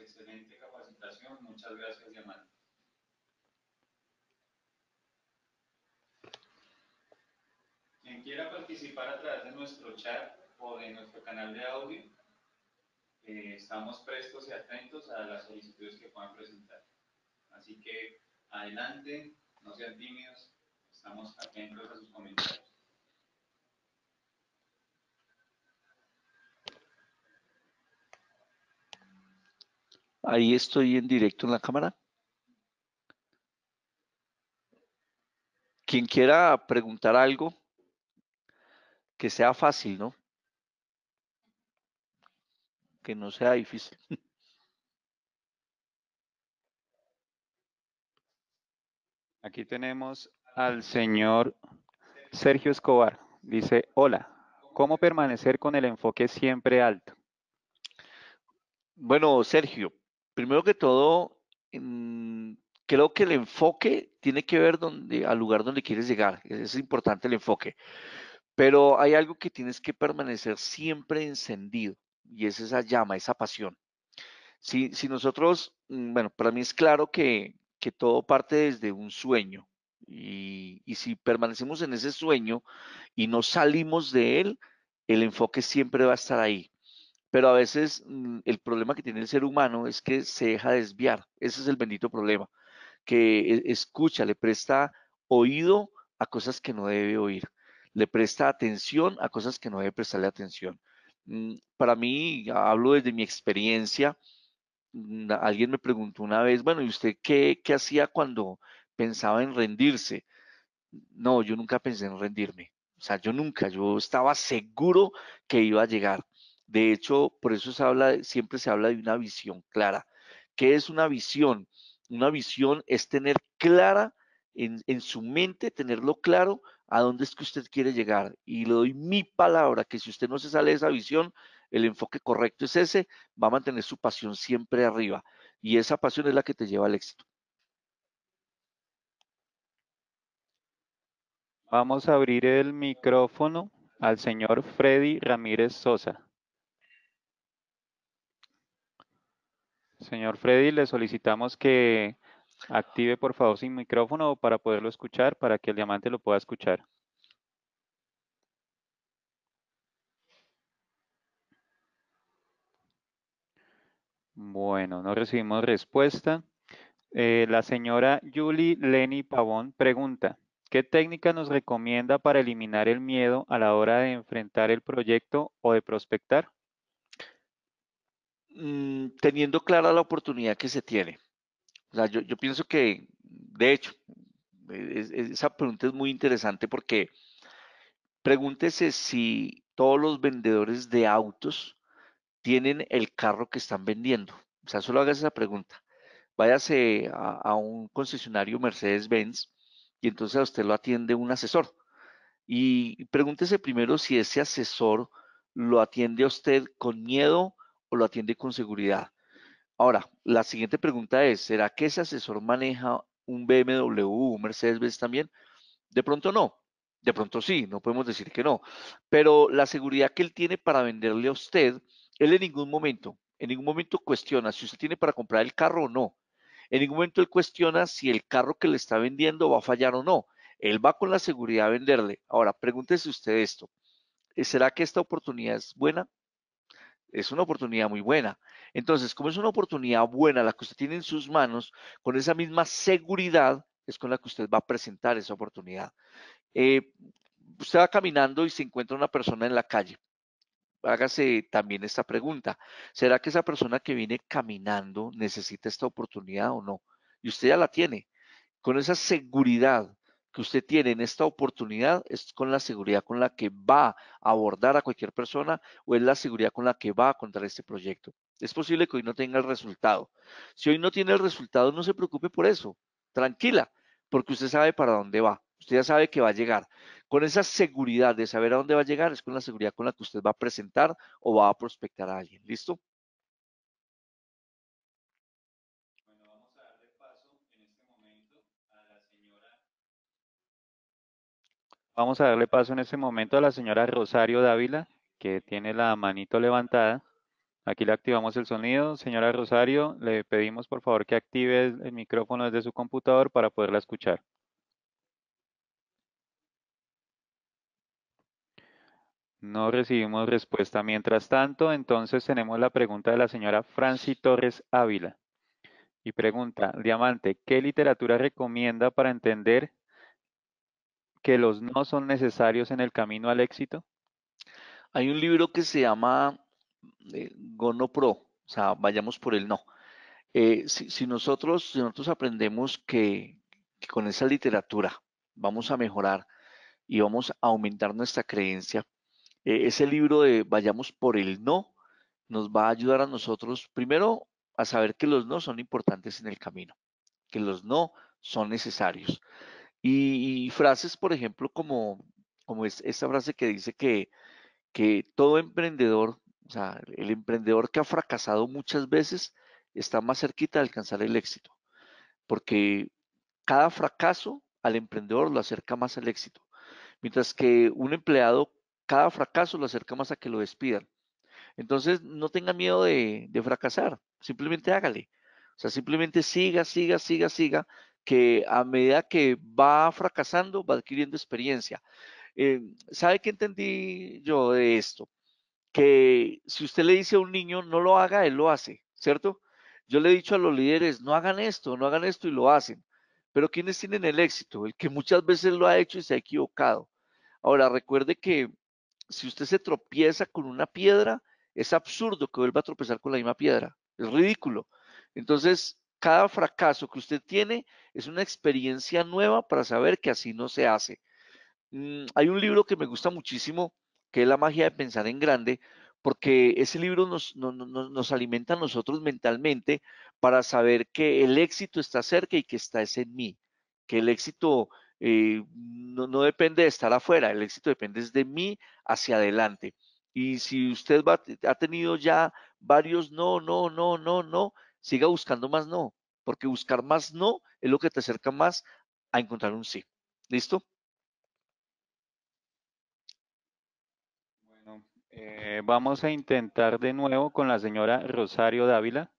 excelente capacitación. Muchas gracias, Diamante. Quien quiera participar a través de nuestro chat o de nuestro canal de audio, eh, estamos prestos y atentos a las solicitudes que puedan presentar. Así que adelante, no sean tímidos, estamos atentos a sus comentarios. Ahí estoy en directo en la cámara. Quien quiera preguntar algo, que sea fácil, ¿no? Que no sea difícil. *laughs* Aquí tenemos al señor Sergio Escobar. Dice, hola, ¿cómo permanecer con el enfoque siempre alto? Bueno, Sergio, primero que todo, mm, creo que el enfoque tiene que ver al lugar donde quieres llegar. E-, es importante el enfoque. Pero hay algo que tienes que permanecer siempre encendido y es esa llama, esa pasión. Si, nosotros, mm, bueno, para mí es claro que, todo parte desde un sueño y si permanecemos en ese sueño y no salimos de él, el enfoque siempre va a estar ahí. Pero a veces mm, el problema que tiene el ser humano es que se deja desviar. Ese es el bendito problema, que e, escucha, le presta oído a cosas que no debe oír, le presta atención a cosas que no debe prestarle atención. Mm, para mí, hablo desde mi experiencia, mm, alguien me preguntó una vez, bueno, ¿y usted qué, hacía cuando pensaba en rendirse? No, yo nunca pensé en rendirme. O sea, yo nunca, yo estaba seguro que iba a llegar. De hecho, por eso siempre se habla de una visión clara. ¿Qué es una visión? Una visión es tener clara en, en su mente, tenerlo claro a dónde es que usted quiere llegar. Y le doy mi palabra que si usted no se sale de esa visión, el enfoque correcto es ese, va a mantener su pasión siempre arriba. Y esa pasión es la que te lleva al éxito. Vamos a abrir el micrófono al señor Freddy Ramírez Sosa. Señor Freddy, le solicitamos que active por favor sin micrófono para poderlo escuchar, para que el diamante lo pueda escuchar. Bueno, no recibimos respuesta. Eh, la señora Julie Leni Pavón pregunta, ¿qué técnica nos recomienda para eliminar el miedo a la hora de enfrentar el proyecto o de prospectar? Mm, teniendo clara la oportunidad que se tiene. O sea, yo, pienso que, de hecho, e, esa pregunta es muy interesante porque pregúntese si todos los vendedores de autos tienen el carro que están vendiendo. O sea, solo hagas esa pregunta. Váyase a, a un concesionario Mercedes-Benz y entonces a usted lo atiende un asesor. Y pregúntese primero si ese asesor lo atiende a usted con miedo, o lo atiende con seguridad. Ahora, la siguiente pregunta es, ¿será que ese asesor maneja un BMW, un Mercedes-Benz también? De pronto no, de pronto sí, no podemos decir que no, pero la seguridad que él tiene para venderle a usted, él en ningún momento, en ningún momento cuestiona si usted tiene para comprar el carro o no. En ningún momento él cuestiona si el carro que le está vendiendo va a fallar o no. Él va con la seguridad a venderle. Ahora, pregúntese usted esto. ¿Será que esta oportunidad es buena es una oportunidad muy buena. Entonces, como es una oportunidad buena la que usted tiene en sus manos, con esa misma seguridad es con la que usted va a presentar esa oportunidad. Eh, usted va caminando y se encuentra una persona en la calle. Hágase también esta pregunta. ¿Será que esa persona que viene caminando necesita esta oportunidad o no? Y usted ya la tiene. Con esa seguridad que usted tiene en esta oportunidad es con la seguridad con la que va a abordar a cualquier persona o es la seguridad con la que va a contar este proyecto. Es posible que hoy no tenga el resultado. Si hoy no tiene el resultado, no se preocupe por eso. Tranquila, porque usted sabe para dónde va. Usted ya sabe que va a llegar. Con esa seguridad de saber a dónde va a llegar, es con la seguridad con la que usted va a presentar o va a prospectar a alguien. ¿Listo? Vamos a darle paso en este momento a la señora Rosario Dávila, que tiene la manito levantada. Aquí le activamos el sonido. Señora Rosario, le pedimos por favor que active el micrófono desde su computador para poderla escuchar. No recibimos respuesta. Mientras tanto, entonces tenemos la pregunta de la señora Franci Torres Ávila. Y pregunta, Diamante, ¿qué literatura recomienda para entender que los no son necesarios en el camino al éxito? Hay un libro que se llama eh, gono Pro, o sea, vayamos por el no. Eh, si, nosotros, nosotros aprendemos que, con esa literatura vamos a mejorar y vamos a aumentar nuestra creencia, eh, ese libro de Vayamos por el no nos va a ayudar a nosotros primero a saber que los no son importantes en el camino, que los no son necesarios. Y, frases, por ejemplo, como, como es esta frase que dice que, que todo emprendedor, o sea, el emprendedor que ha fracasado muchas veces está más cerquita de alcanzar el éxito, porque cada fracaso al emprendedor lo acerca más al éxito, mientras que un empleado, cada fracaso lo acerca más a que lo despidan. Entonces, no tenga miedo de, de fracasar, simplemente hágale. O sea, simplemente siga, siga, siga, siga, que a medida que va fracasando, va adquiriendo experiencia. Eh, ¿Sabe qué entendí yo de esto? Que si usted le dice a un niño, no lo haga, él lo hace, ¿cierto? Yo le he dicho a los líderes, no hagan esto, no hagan esto y lo hacen. Pero ¿quiénes tienen el éxito? El que muchas veces lo ha hecho y se ha equivocado. Ahora, recuerde que si usted se tropieza con una piedra, es absurdo que vuelva a tropezar con la misma piedra. Es ridículo. Entonces, cada fracaso que usted tiene es una experiencia nueva para saber que así no se hace. Mm, hay un libro que me gusta muchísimo, que es La magia de pensar en grande, porque ese libro nos, nos alimenta a nosotros mentalmente para saber que el éxito está cerca y que está es en mí, que el éxito eh, no, no, depende de estar afuera, el éxito depende de mí hacia adelante. Y si usted ha tenido ya varios no, no, no, no, no, Siga buscando más no, porque buscar más no es lo que te acerca más a encontrar un sí. ¿Listo? Bueno, eh, vamos a intentar de nuevo con la señora Rosario Dávila,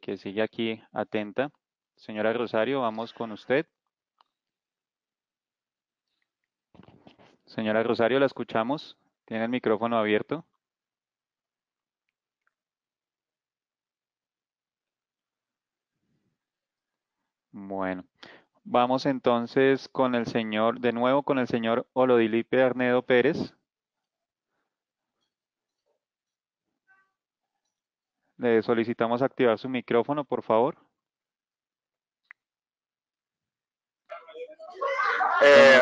que sigue aquí atenta. Señora Rosario, vamos con usted. Señora Rosario, la escuchamos. Tiene el micrófono abierto. Bueno, vamos entonces con el señor, de nuevo con el señor Olodilipe Arnedo Pérez. Le solicitamos activar su micrófono, por favor. Eh,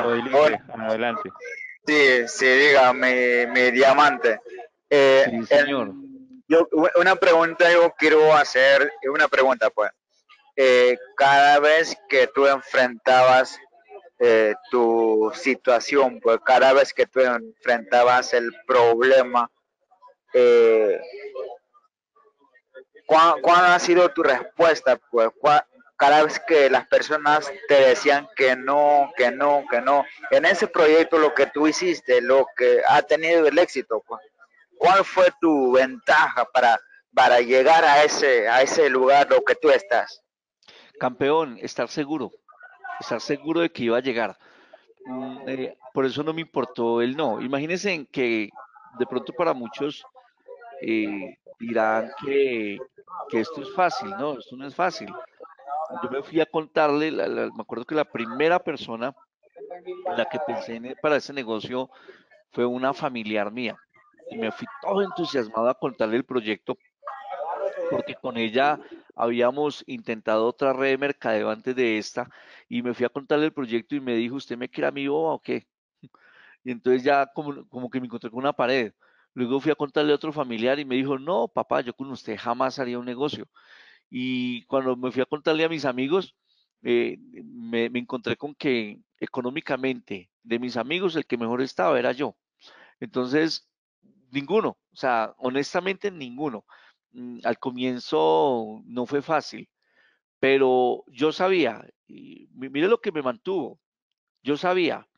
Adelante. Sí, sí, diga, mi, diamante. Eh, señor. yo, una pregunta yo quiero hacer, una pregunta pues. Eh, cada vez que tú enfrentabas eh, tu situación, pues cada vez que tú enfrentabas el problema, eh, ¿cuál, ha sido tu respuesta? Pues cada vez que las personas te decían que no, que no, que no, en ese proyecto lo que tú hiciste, lo que ha tenido el éxito, pues, ¿cuál fue tu ventaja para, para llegar a ese, a ese lugar donde tú estás? campeón, estar seguro, estar seguro de que iba a llegar. Mm, eh, por eso no me importó el no. Imagínense que de pronto para muchos eh, dirán que, que, esto es fácil, no, esto no es fácil. Yo me fui a contarle, me acuerdo que la primera persona en la que pensé e, para ese negocio fue una familiar mía. Y me fui todo entusiasmado a contarle el proyecto porque con ella habíamos intentado otra red de mercadeo antes de esta y me fui a contarle el proyecto y me dijo, ¿usted me quiere a mí boba o qué? *laughs* Y entonces ya como, como que me encontré con una pared. Luego fui a contarle a otro familiar y me dijo, no, papá, yo con usted jamás haría un negocio. Y cuando me fui a contarle a mis amigos, eh, me, me, encontré con que económicamente de mis amigos el que mejor estaba era yo. Entonces, ninguno, o sea, honestamente ninguno. Mm, al comienzo no fue fácil, pero yo sabía, y mire lo que me mantuvo, yo sabía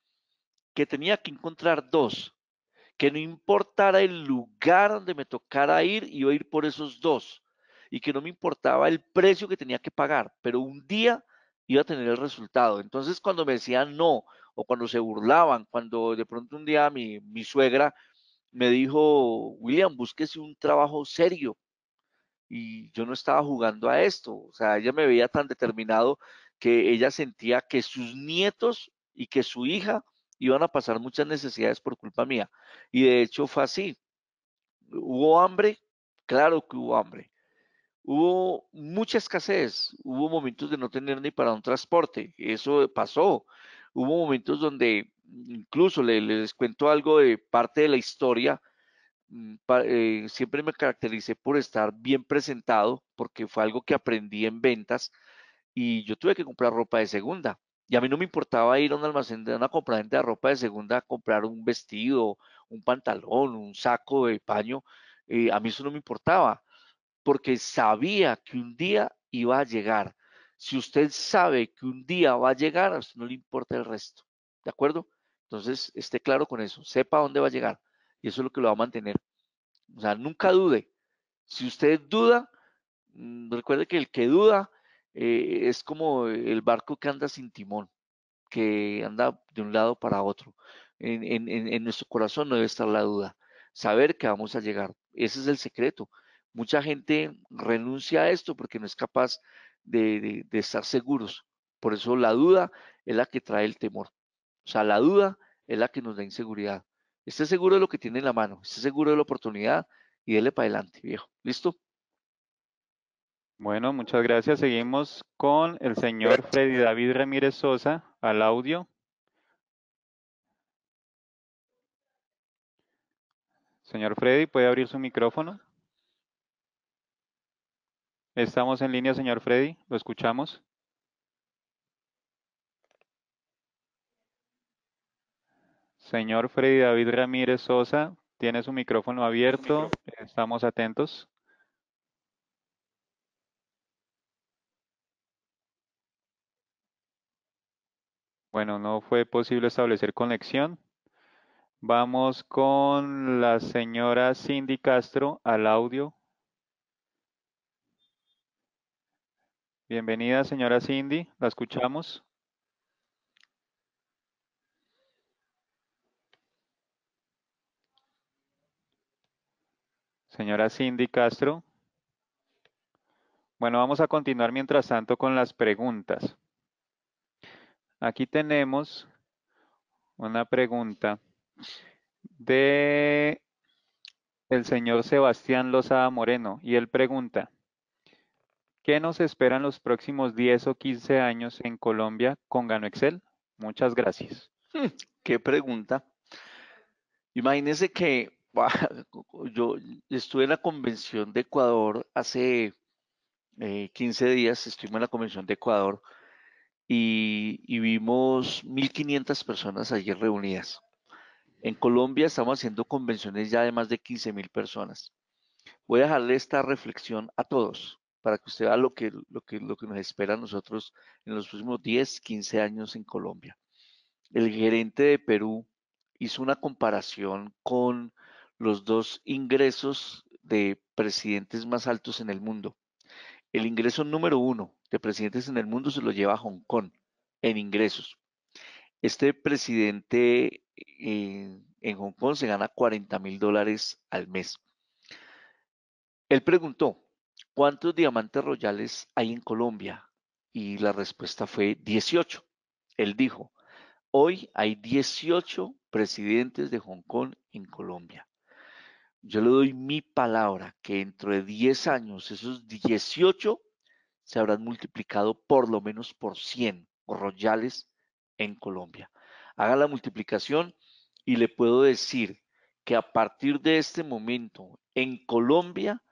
que tenía que encontrar dos, que no importara el lugar donde me tocara ir, iba a ir por esos dos, y que no me importaba el precio que tenía que pagar, pero un día iba a tener el resultado. Entonces cuando me decían no, o cuando se burlaban, cuando de pronto un día mi, mi suegra me dijo, William, búsquese un trabajo serio, y yo no estaba jugando a esto. O sea, ella me veía tan determinado que ella sentía que sus nietos y que su hija iban a pasar muchas necesidades por culpa mía. Y de hecho fue así. ¿Hubo hambre? Claro que hubo hambre. Hubo mucha escasez, hubo momentos de no tener ni para un transporte, eso pasó. Hubo momentos donde incluso les, cuento algo de parte de la historia Mm, eh, siempre me caractericé por estar bien presentado, porque fue algo que aprendí en ventas y yo tuve que comprar ropa de segunda. Y a mí no me importaba ir a un almacén de una compradora de ropa de segunda comprar un vestido, un pantalón, un saco de paño. Eh, a mí eso no me importaba, porque sabía que un día iba a llegar. Si usted sabe que un día va a llegar, a usted no le importa el resto. ¿De acuerdo? Entonces, esté claro con eso. Sepa dónde va a llegar y eso es lo que lo va a mantener. O sea, nunca dude. Si usted duda, mm, recuerde que el que duda eh, es como el barco que anda sin timón, que anda de un lado para otro. En, nuestro corazón no debe estar la duda. Saber que vamos a llegar. Ese es el secreto. Mucha gente renuncia a esto porque no es capaz de, de estar seguros. Por eso la duda es la que trae el temor. O sea, la duda es la que nos da inseguridad. Esté seguro de lo que tiene en la mano, esté seguro de la oportunidad y dele para adelante, viejo. ¿Listo? Bueno, muchas gracias. Seguimos con el señor Freddy David Ramírez Sosa al audio. Señor Freddy, ¿puede abrir su micrófono? Estamos en línea, señor Freddy, lo escuchamos. Señor Freddy David Ramírez Sosa, tiene su micrófono abierto, estamos atentos. Bueno, no fue posible establecer conexión. Vamos con la señora Cindy Castro al audio. Bienvenida, señora Cindy, la escuchamos. Señora Cindy Castro. Bueno, vamos a continuar mientras tanto con las preguntas. Aquí tenemos una pregunta de el señor Sebastián Lozada Moreno y él pregunta, ¿qué nos esperan los próximos 10 o 15 años en Colombia con Gano Excel? Muchas gracias. *laughs* Qué pregunta. Imagínense que *laughs* yo estuve en la convención de Ecuador hace 15 eh, días, estuvimos en la convención de Ecuador y, vimos 1.500 personas allí reunidas. En Colombia estamos haciendo convenciones ya de más de 15.000 personas. Voy a dejarle esta reflexión a todos para que usted vea lo que, lo que, lo que nos espera a nosotros en los próximos 10, 15 años en Colombia. El gerente de Perú hizo una comparación con los dos ingresos de presidentes más altos en el mundo. El ingreso número uno de presidentes en el mundo se lo lleva a Hong Kong en ingresos. Este presidente eh, en Hong Kong se gana 40 mil dólares al mes. Él preguntó, ¿cuántos diamantes royales hay en Colombia? Y la respuesta fue 18. Él dijo, hoy hay 18 presidentes de Hong Kong en Colombia. Yo le doy mi palabra que dentro de 10 años esos 18 se habrán multiplicado por lo menos por 100 royales en Colombia. Haga la multiplicación y le puedo decir que a partir de este momento en Colombia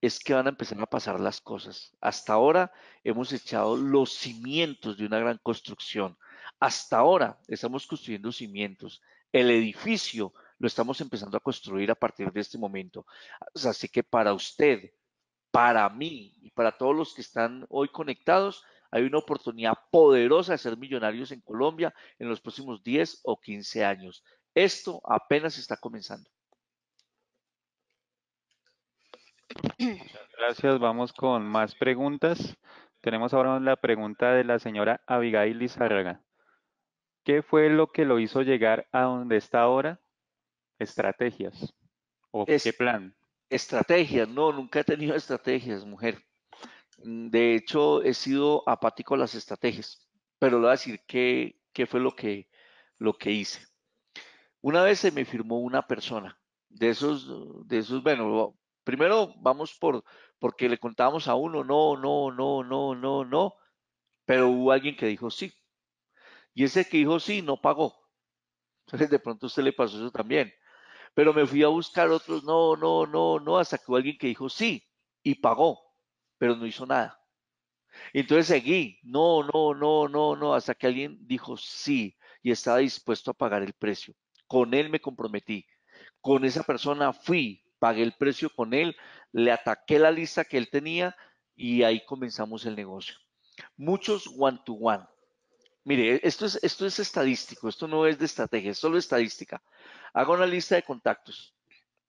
es que van a empezar a pasar las cosas. Hasta ahora hemos echado los cimientos de una gran construcción. Hasta ahora estamos construyendo cimientos. El edificio lo estamos empezando a construir a partir de este momento. Así que para usted, para mí y para todos los que están hoy conectados, hay una oportunidad poderosa de ser millonarios en Colombia en los próximos 10 o 15 años. Esto apenas está comenzando. gracias. Vamos con más preguntas. Tenemos ahora la pregunta de la señora Abigail Lizárraga. ¿Qué fue lo que lo hizo llegar a donde está ahora? Estrategias. ¿O qué plan? Estrategias, no, nunca he tenido *laughs* estrategias, mujer. De hecho, he sido apático a las estrategias, pero le voy a decir qué, qué fue lo que, lo que hice. Una vez se me firmó una persona, de esos, de esos, bueno, primero vamos por, porque le contábamos a uno, no, no, no, no, no, no, pero hubo alguien que dijo sí. Y ese que dijo sí no pagó. *laughs* Entonces de pronto usted le pasó eso también pero me fui a buscar otros, no, no, no, no, hasta que hubo alguien que dijo sí y pagó, pero no hizo nada. Entonces seguí, no, no, no, no, no, hasta que alguien dijo sí y estaba dispuesto a pagar el precio. Con él me comprometí, con esa persona fui, pagué el precio con él, le ataqué la lista que él tenía y ahí comenzamos el negocio. Muchos one-to-one, one to one Mire, esto es, esto es estadístico, esto no es de estrategia, es solo estadística. Haga una lista de contactos,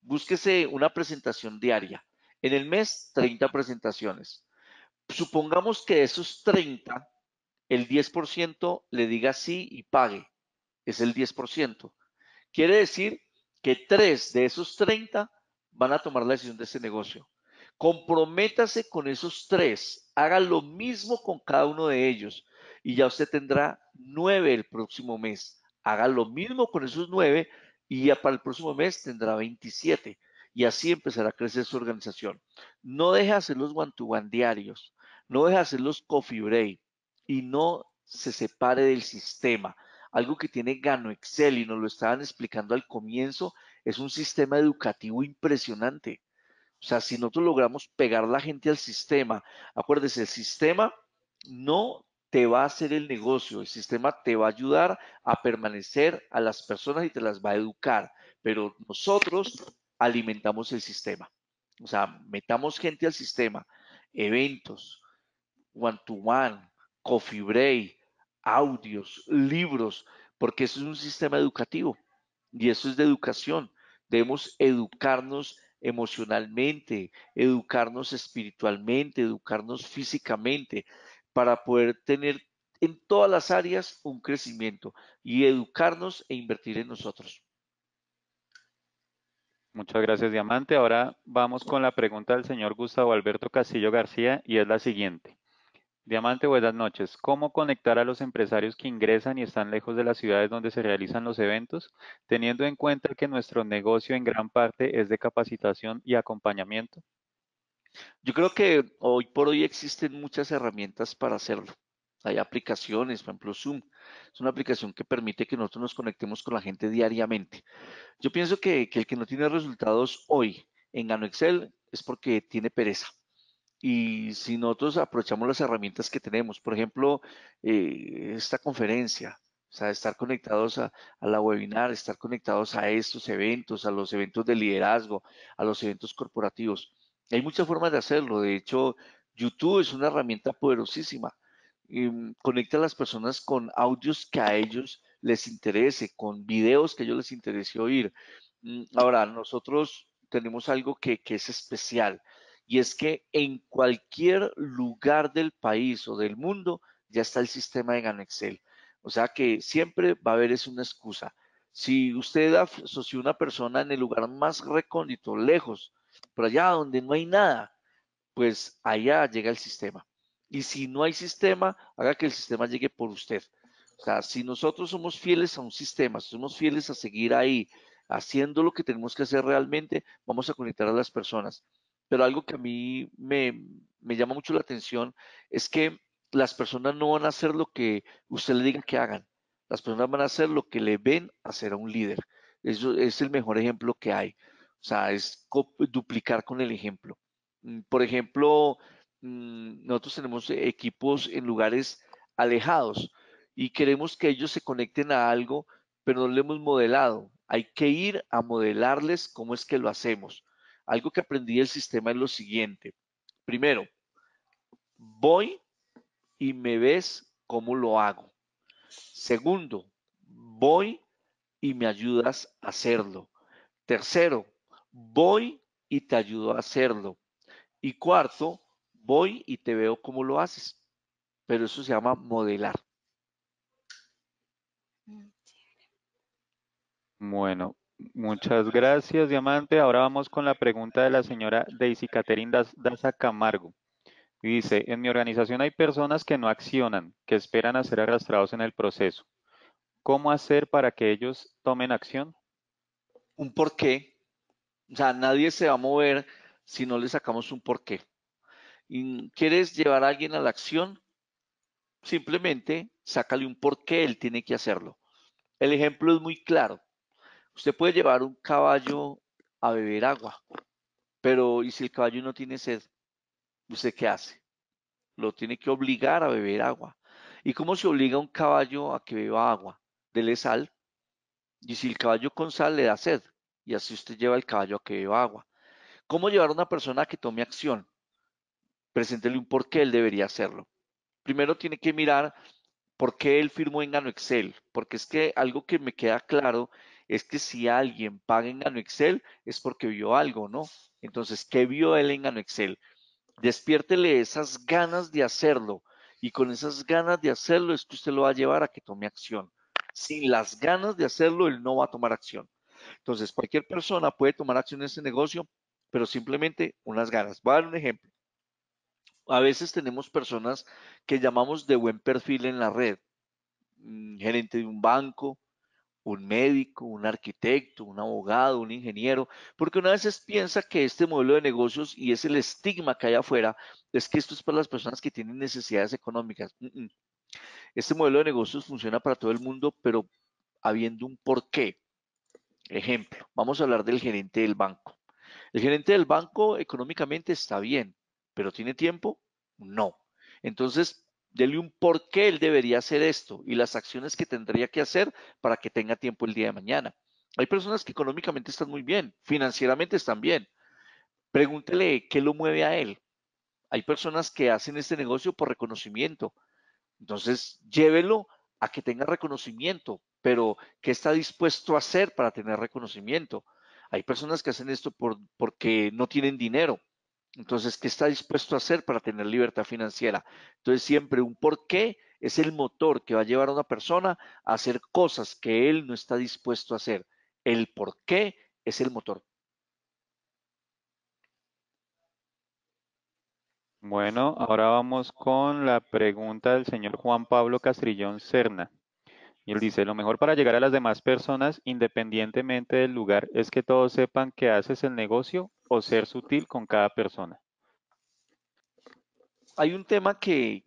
búsquese una presentación diaria. En el mes, 30 presentaciones. Supongamos que de esos 30, el 10% le diga sí y pague. Es el 10%. Quiere decir que 3 de esos 30 van a tomar la decisión de ese negocio. Comprométase con esos 3. Haga lo mismo con cada uno de ellos y ya usted tendrá nueve el próximo mes. Haga lo mismo con esos nueve y ya para el próximo mes tendrá 27 y así empezará a crecer su organización. No deje hacer los one diarios, no deje hacer los coffee y no se separe del sistema. Algo que tiene Gano Excel y nos lo estaban explicando al comienzo, es un sistema educativo impresionante. O sea, si nosotros logramos pegar la gente al sistema, acuérdese, el sistema no te va a hacer el negocio, el sistema te va a ayudar a permanecer a las personas y te las va a educar, pero nosotros alimentamos el sistema. O sea, metamos gente al sistema, eventos, one to coffee break, audios, libros, porque eso es un sistema educativo y eso es de educación. Debemos educarnos emocionalmente, educarnos espiritualmente, educarnos físicamente para poder tener en todas las áreas un crecimiento y educarnos e invertir en nosotros. Muchas gracias, Diamante. Ahora vamos con la pregunta del señor Gustavo Alberto Castillo García y es la siguiente. Diamante, buenas noches. ¿Cómo conectar a los empresarios que ingresan y están lejos de las ciudades donde se realizan los eventos, teniendo en cuenta que nuestro negocio en gran parte es de capacitación y acompañamiento? Yo creo que hoy por hoy existen muchas herramientas para hacerlo. Hay aplicaciones, por ejemplo Zoom. Es una aplicación que permite que nosotros nos conectemos con la gente diariamente. Yo pienso que, el que no tiene resultados hoy en Gano Excel es porque tiene pereza. Y si nosotros aprovechamos las herramientas que tenemos, por ejemplo, eh, esta conferencia, o sea, estar conectados a, la webinar, estar conectados a estos eventos, a los eventos de liderazgo, a los eventos corporativos. Hay muchas formas de hacerlo. De hecho, YouTube es una herramienta poderosísima. Em, conecta a las personas con audios que a ellos les interese, con videos que a ellos les interese oír. Mm, ahora, nosotros tenemos algo que, es especial y es que en cualquier lugar del país o del mundo ya está el sistema de Excel. O sea que siempre va a haber es una excusa. Si usted asoció una persona en el lugar más recóndito, lejos por allá donde no hay nada, pues allá llega el sistema. Y si no hay sistema, haga que el sistema llegue por usted. O sea, si nosotros somos fieles a un sistema, si somos fieles a seguir ahí, haciendo lo que tenemos que hacer realmente, vamos a conectar a las personas. Pero algo que a mí me, me llama mucho la atención es que las personas no van a hacer lo que usted le diga que hagan. Las personas van a hacer lo que le ven hacer a un líder. Eso es el mejor ejemplo que hay. O sea, es duplicar con el ejemplo. Mm, por ejemplo, mm, nosotros tenemos equipos en lugares alejados y queremos que ellos se conecten a algo, pero no lo hemos modelado. Hay que ir a modelarles cómo es que lo hacemos. Algo que aprendí del sistema es lo siguiente. Primero, voy y me ves cómo lo hago. Segundo, voy y me ayudas a hacerlo. Tercero, voy y te ayudo a hacerlo. Y cuarto, voy y te veo cómo lo haces. Pero eso se llama modelar. Bueno, muchas gracias, Diamante. Ahora vamos con la pregunta de la señora Daisy Caterin Daza Camargo. Dice, en mi organización hay personas que no accionan, que esperan a ser arrastrados en el proceso. ¿Cómo hacer para que ellos tomen acción? Un porqué. O sea, nadie se va a mover si no le sacamos un porqué. ¿Quieres llevar a alguien a la acción? Simplemente sácale un porqué, él tiene que hacerlo. El ejemplo es muy claro. Usted puede llevar un caballo a beber agua, pero ¿y si el caballo no tiene sed? ¿Usted qué hace? Lo tiene que obligar a beber agua. ¿Y cómo se obliga a un caballo a que beba agua? Dele sal. Y si el caballo con sal le da sed, y así usted lleva el caballo a que beba agua. ¿Cómo llevar a una persona a que tome acción? Preséntele un por qué él debería hacerlo. Primero tiene que mirar por qué él firmó en Gano Excel, porque es que algo que me queda claro es que si alguien paga en Gano Excel es porque vio algo, ¿no? Entonces, ¿qué vio él en Gano Excel? Despiértele esas ganas de hacerlo y con esas ganas de hacerlo es que usted lo va a llevar a que tome acción. Sin las ganas de hacerlo, él no va a tomar acción. Entonces, cualquier persona puede tomar acción en ese negocio, pero simplemente unas ganas. Voy a dar un ejemplo. A veces tenemos personas que llamamos de buen perfil en la red, gerente de un banco, un médico, un arquitecto, un abogado, un ingeniero, porque una vez piensa que este modelo de negocios y es el estigma que hay afuera, es que esto es para las personas que tienen necesidades económicas. Mm, mm. Este modelo de negocios funciona para todo el mundo, pero habiendo un porqué. Ejemplo, vamos a hablar del gerente del banco. El gerente del banco económicamente está bien, pero ¿tiene tiempo? No. Entonces, déle un por qué él debería hacer esto y las acciones que tendría que hacer para que tenga tiempo el día de mañana. Hay personas que económicamente están muy bien, financieramente están bien. Pregúntele qué lo mueve a él. Hay personas que hacen este negocio por reconocimiento. Entonces, llévelo a que tenga reconocimiento pero ¿qué está dispuesto a hacer para tener reconocimiento? Hay personas que hacen esto por, porque no tienen dinero. Entonces, ¿qué está dispuesto a hacer para tener libertad financiera? Entonces, siempre un por qué es el motor que va a llevar a una persona a hacer cosas que él no está dispuesto a hacer. El por qué es el motor. Bueno, ahora vamos con la pregunta del señor Juan Pablo Castrillón Cerna. Y él dice, lo mejor para llegar a las demás personas, independientemente del lugar, es que todos sepan que haces el negocio o ser sutil con cada persona. Hay un tema que,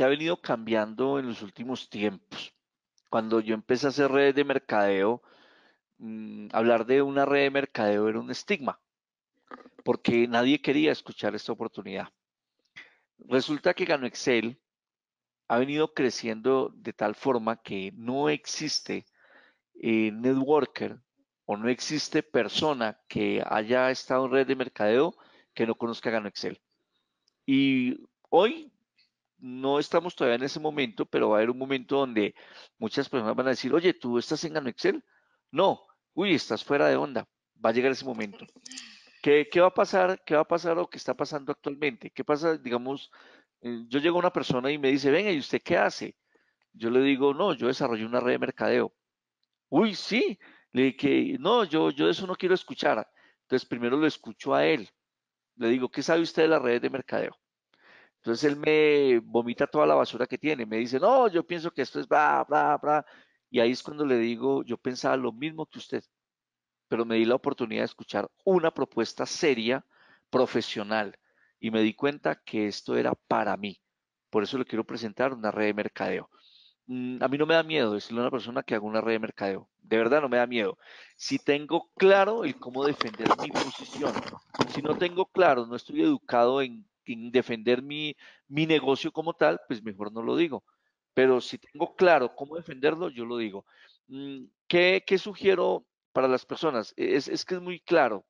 ha venido cambiando en los últimos tiempos. Cuando yo empecé a hacer redes de mercadeo, mm, hablar de una red de mercadeo era un estigma, porque nadie quería escuchar esta oportunidad. Resulta que ganó Excel ha venido creciendo de tal forma que no existe eh, networker o no existe persona que haya estado en red de mercadeo que no conozca Gano Excel. Y hoy no estamos todavía en ese momento, pero va a haber un momento donde muchas personas van a decir, oye, ¿tú estás en Gano Excel? No, uy, estás fuera de onda. Va a llegar ese momento. ¿Qué, va a pasar? ¿Qué va a pasar o qué está pasando actualmente? ¿Qué pasa, digamos, eh, yo llego a una persona y me dice, venga, ¿y usted qué hace? Yo le digo, no, yo desarrollo una red de mercadeo. Uy, sí. Le dije, no, yo, yo eso no quiero escuchar. Entonces, primero lo escucho a él. Le digo, ¿qué sabe usted de las redes de mercadeo? Entonces, él me vomita toda la basura que tiene. Me dice, no, yo pienso que esto es bla, bla, bla. Y ahí es cuando le digo, yo pensaba lo mismo que usted, pero me di la oportunidad de escuchar una propuesta seria, profesional, y me di cuenta que esto era para mí. Por eso le quiero presentar una red de mercadeo. Mm, a mí no me da miedo decirle a una persona que haga una red de mercadeo. De verdad no me da miedo. Si tengo claro el cómo defender mi posición, si no tengo claro, no estoy educado en, en defender mi, mi negocio como tal, pues mejor no lo digo. Pero si tengo claro cómo defenderlo, yo lo digo. Mm, ¿Qué, qué sugiero para las personas? Es, es que es muy claro.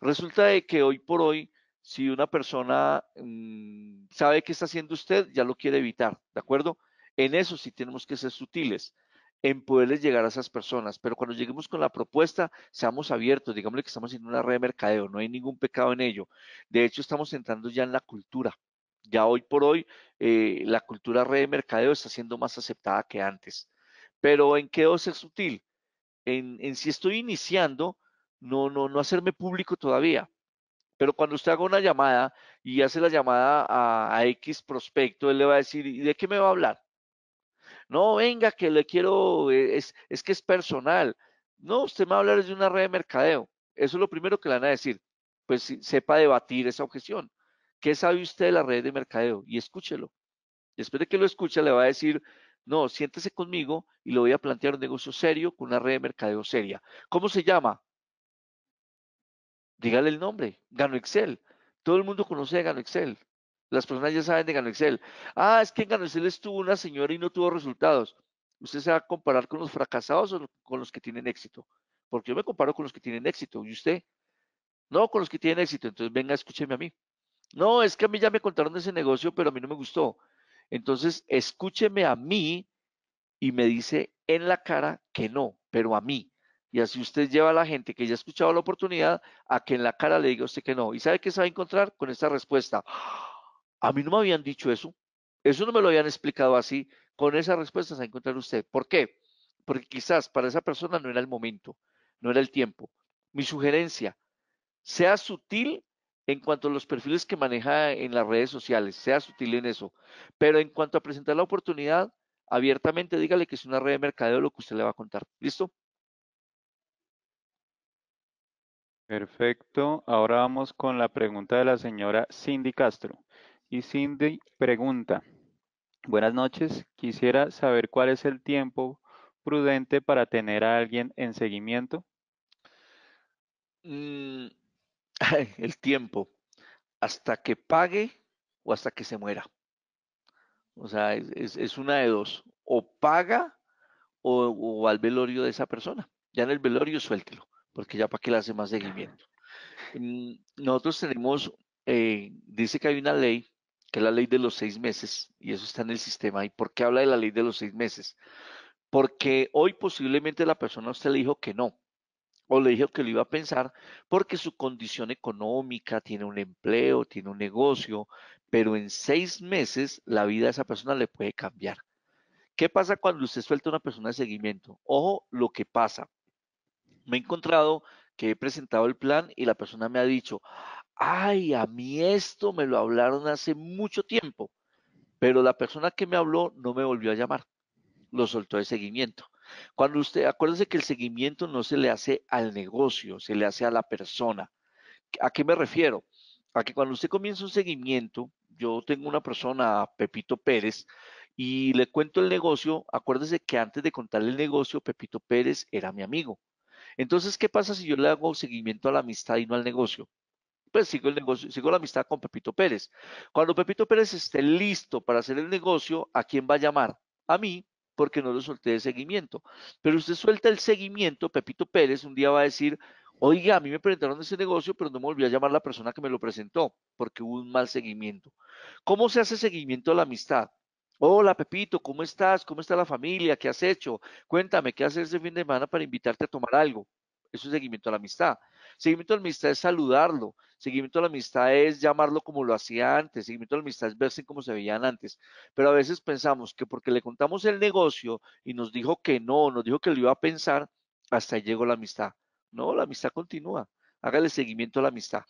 Resulta de que hoy por hoy si una persona mm, sabe qué está haciendo usted, ya lo quiere evitar, ¿de acuerdo? En eso sí tenemos que ser sutiles, en poderles llegar a esas personas, pero cuando lleguemos con la propuesta, seamos abiertos, digámosle que estamos haciendo una red de mercadeo, no hay ningún pecado en ello. De hecho, estamos entrando ya en la cultura. Ya hoy por hoy, eh, la cultura red de mercadeo está siendo más aceptada que antes. Pero ¿en qué debo ser sutil? En, en si estoy iniciando, no, no, no hacerme público todavía pero cuando usted haga una llamada y hace la llamada a, X prospecto, él le va a decir, de qué me va a hablar? No, venga, que le quiero, eh, es, es que es personal. No, usted me va a hablar de una red de mercadeo. Eso es lo primero que le van a decir. Pues sepa debatir esa objeción. ¿Qué sabe usted de la red de mercadeo? Y escúchelo. Después de que lo escuche, le va a decir, no, siéntese conmigo y le voy a plantear un negocio serio con una red de mercadeo seria. ¿Cómo se llama? dígale el nombre, Gano Excel. Todo el mundo conoce a Gano Excel. Las personas ya saben de Gano Excel. Ah, es que en Gano Excel estuvo una señora y no tuvo resultados. Usted se va a comparar con los fracasados o con los que tienen éxito. Porque yo me comparo con los que tienen éxito. ¿Y usted? No, con los que tienen éxito. Entonces, venga, escúcheme a mí. No, es que a mí ya me contaron de ese negocio, pero a mí no me gustó. Entonces, escúcheme a mí y me dice en la cara que no, pero a mí. Y así usted lleva a la gente que ya ha escuchado la oportunidad a que en la cara le diga usted que no. ¿Y sabe qué se va a encontrar con esta respuesta? A mí no me habían dicho eso. Eso no me lo habían explicado así. Con esa respuesta se va a encontrar usted. ¿Por qué? Porque quizás para esa persona no era el momento, no era el tiempo. Mi sugerencia, sea sutil en cuanto a los perfiles que maneja en las redes sociales, sea sutil en eso. Pero en cuanto a presentar la oportunidad, abiertamente dígale que es una red de mercadeo lo que usted le va a contar. ¿Listo? Perfecto. Ahora vamos con la pregunta de la señora Cindy Castro. Y Cindy pregunta, buenas noches, quisiera saber cuál es el tiempo prudente para tener a alguien en seguimiento. Mm, *laughs* el tiempo, hasta que pague o hasta que se muera. O sea, es, una de dos, o paga o, o al velorio de esa persona. Ya en el velorio suéltelo porque ya para qué le hace más seguimiento. Mm, nosotros tenemos, eh, dice que hay una ley, que es la ley de los seis meses, y eso está en el sistema. ¿Y por qué habla de la ley de los seis meses? Porque hoy posiblemente la persona a usted le dijo que no, o le dijo que lo iba a pensar, porque su condición económica, tiene un empleo, tiene un negocio, pero en seis meses la vida de esa persona le puede cambiar. ¿Qué pasa cuando usted suelta a una persona de seguimiento? Ojo, lo que pasa me he encontrado que he presentado el plan y la persona me ha dicho, ay, a mí esto me lo hablaron hace mucho tiempo, pero la persona que me habló no me volvió a llamar, lo soltó de seguimiento. Cuando usted, acuérdese que el seguimiento no se le hace al negocio, se le hace a la persona. ¿A qué me refiero? A que cuando usted comienza un seguimiento, yo tengo una persona, Pepito Pérez, y le cuento el negocio, acuérdese que antes de contarle el negocio, Pepito Pérez era mi amigo, entonces, ¿qué pasa si yo le hago seguimiento a la amistad y no al negocio? Pues sigo el negocio, sigo la amistad con Pepito Pérez. Cuando Pepito Pérez esté listo para hacer el negocio, ¿a quién va a llamar? A mí, porque no le solté de seguimiento. Pero usted suelta el seguimiento, Pepito Pérez un día va a decir, oiga, a mí me presentaron ese negocio, pero no me volví a llamar la persona que me lo presentó, porque hubo un mal seguimiento. ¿Cómo se hace seguimiento a la amistad? Hola Pepito, ¿cómo estás? ¿Cómo está la familia? ¿Qué has hecho? Cuéntame, ¿qué haces este fin de semana para invitarte a tomar algo? Eso es seguimiento a la amistad. Seguimiento a la amistad es saludarlo. Seguimiento a la amistad es llamarlo como lo hacía antes. Seguimiento a la amistad es verse como se veían antes. Pero a veces pensamos que porque le contamos el negocio y nos dijo que no, nos dijo que lo iba a pensar, hasta ahí llegó la amistad. No, la amistad continúa. Hágale seguimiento a la amistad.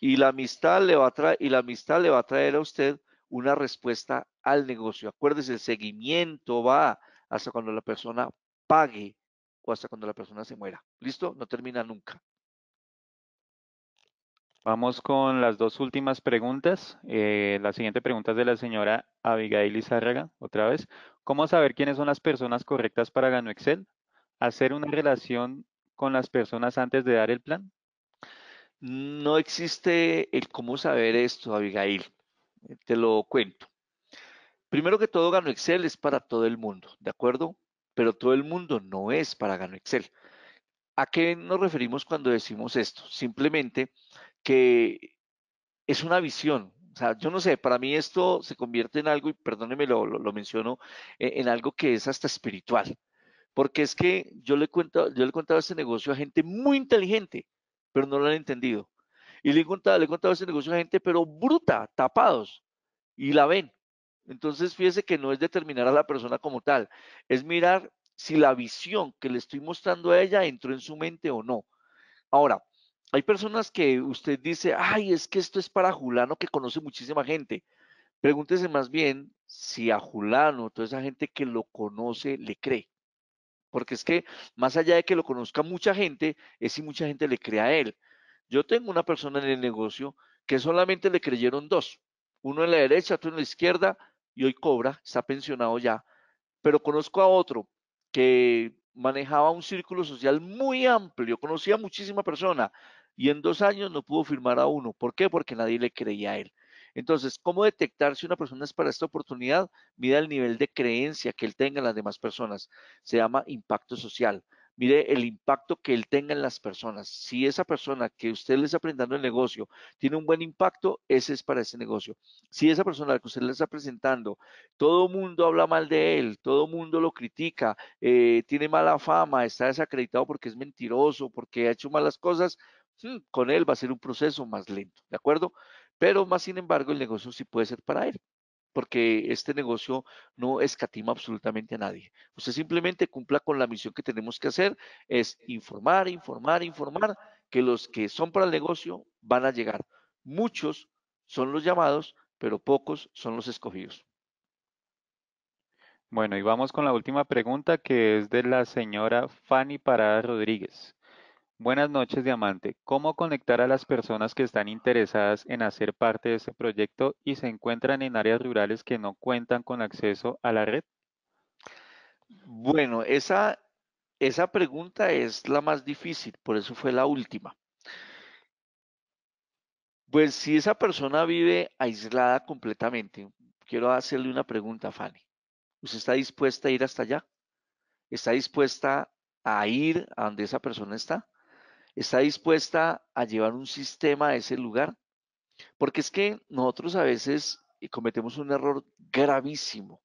Y la amistad le va a traer, y la amistad le va a traer a usted una respuesta al negocio. Acuérdese, el seguimiento va hasta cuando la persona pague o hasta cuando la persona se muera. ¿Listo? No termina nunca. Vamos con las dos últimas preguntas. Eh, la siguiente pregunta es de la señora Abigail Izárraga, otra vez. ¿Cómo saber quiénes son las personas correctas para Gano Excel? ¿Hacer una relación con las personas antes de dar el plan? No existe el cómo saber esto, Abigail. Eh, te lo cuento. Primero que todo, Gano Excel es para todo el mundo, ¿de acuerdo? Pero todo el mundo no es para Gano Excel. ¿A qué nos referimos cuando decimos esto? Simplemente que es una visión. O sea, yo no sé, para mí esto se convierte en algo, y perdóneme, lo, lo, menciono, eh, en algo que es hasta espiritual. Porque es que yo le, cuento, yo le he contado este negocio a gente muy inteligente, pero no lo han entendido. Y le he contado, ese negocio a gente, pero bruta, tapados, y la ven. Entonces, fíjese que no es determinar a la persona como tal, es mirar si la visión que le estoy mostrando a ella entró en su mente o no. Ahora, hay personas que usted dice, ay, es que esto es para Julano que conoce muchísima gente. Pregúntese más bien si a Julano, toda esa gente que lo conoce, le cree. Porque es que más allá de que lo conozca mucha gente, es si mucha gente le cree a él. Yo tengo una persona en el negocio que solamente le creyeron dos, uno en la derecha, otro en la izquierda, y hoy cobra, está pensionado ya, pero conozco a otro que manejaba un círculo social muy amplio, conocía muchísima persona, y en dos años no pudo firmar a uno. ¿Por qué? Porque nadie le creía a él. Entonces, ¿cómo detectar si una persona es para esta oportunidad? Mira el nivel de creencia que él tenga en las demás personas. Se llama impacto social mire el impacto que él tenga en las personas. Si esa persona que usted le está presentando el negocio tiene un buen impacto, ese es para ese negocio. Si esa persona que usted le está presentando, todo mundo habla mal de él, todo mundo lo critica, eh, tiene mala fama, está desacreditado porque es mentiroso, porque ha hecho malas cosas, mm, con él va a ser un proceso más lento, ¿de acuerdo? Pero más sin embargo, el negocio sí puede ser para él porque este negocio no escatima absolutamente a nadie. Usted simplemente cumpla con la misión que tenemos que hacer, es informar, informar, informar, que los que son para el negocio van a llegar. Muchos son los llamados, pero pocos son los escogidos. Bueno, y vamos con la última pregunta que es de la señora Fanny Parada Rodríguez. Buenas noches, Diamante. ¿Cómo conectar a las personas que están interesadas en hacer parte de este proyecto y se encuentran en áreas rurales que no cuentan con acceso a la red? Bueno, esa, esa pregunta es la más difícil, por eso fue la última. Pues si esa persona vive aislada completamente, quiero hacerle una pregunta, Fanny. ¿Usted está dispuesta a ir hasta allá? ¿Está dispuesta a ir a donde esa persona está? está dispuesta a llevar un sistema a ese lugar? Porque es que nosotros a veces eh, cometemos un error gravísimo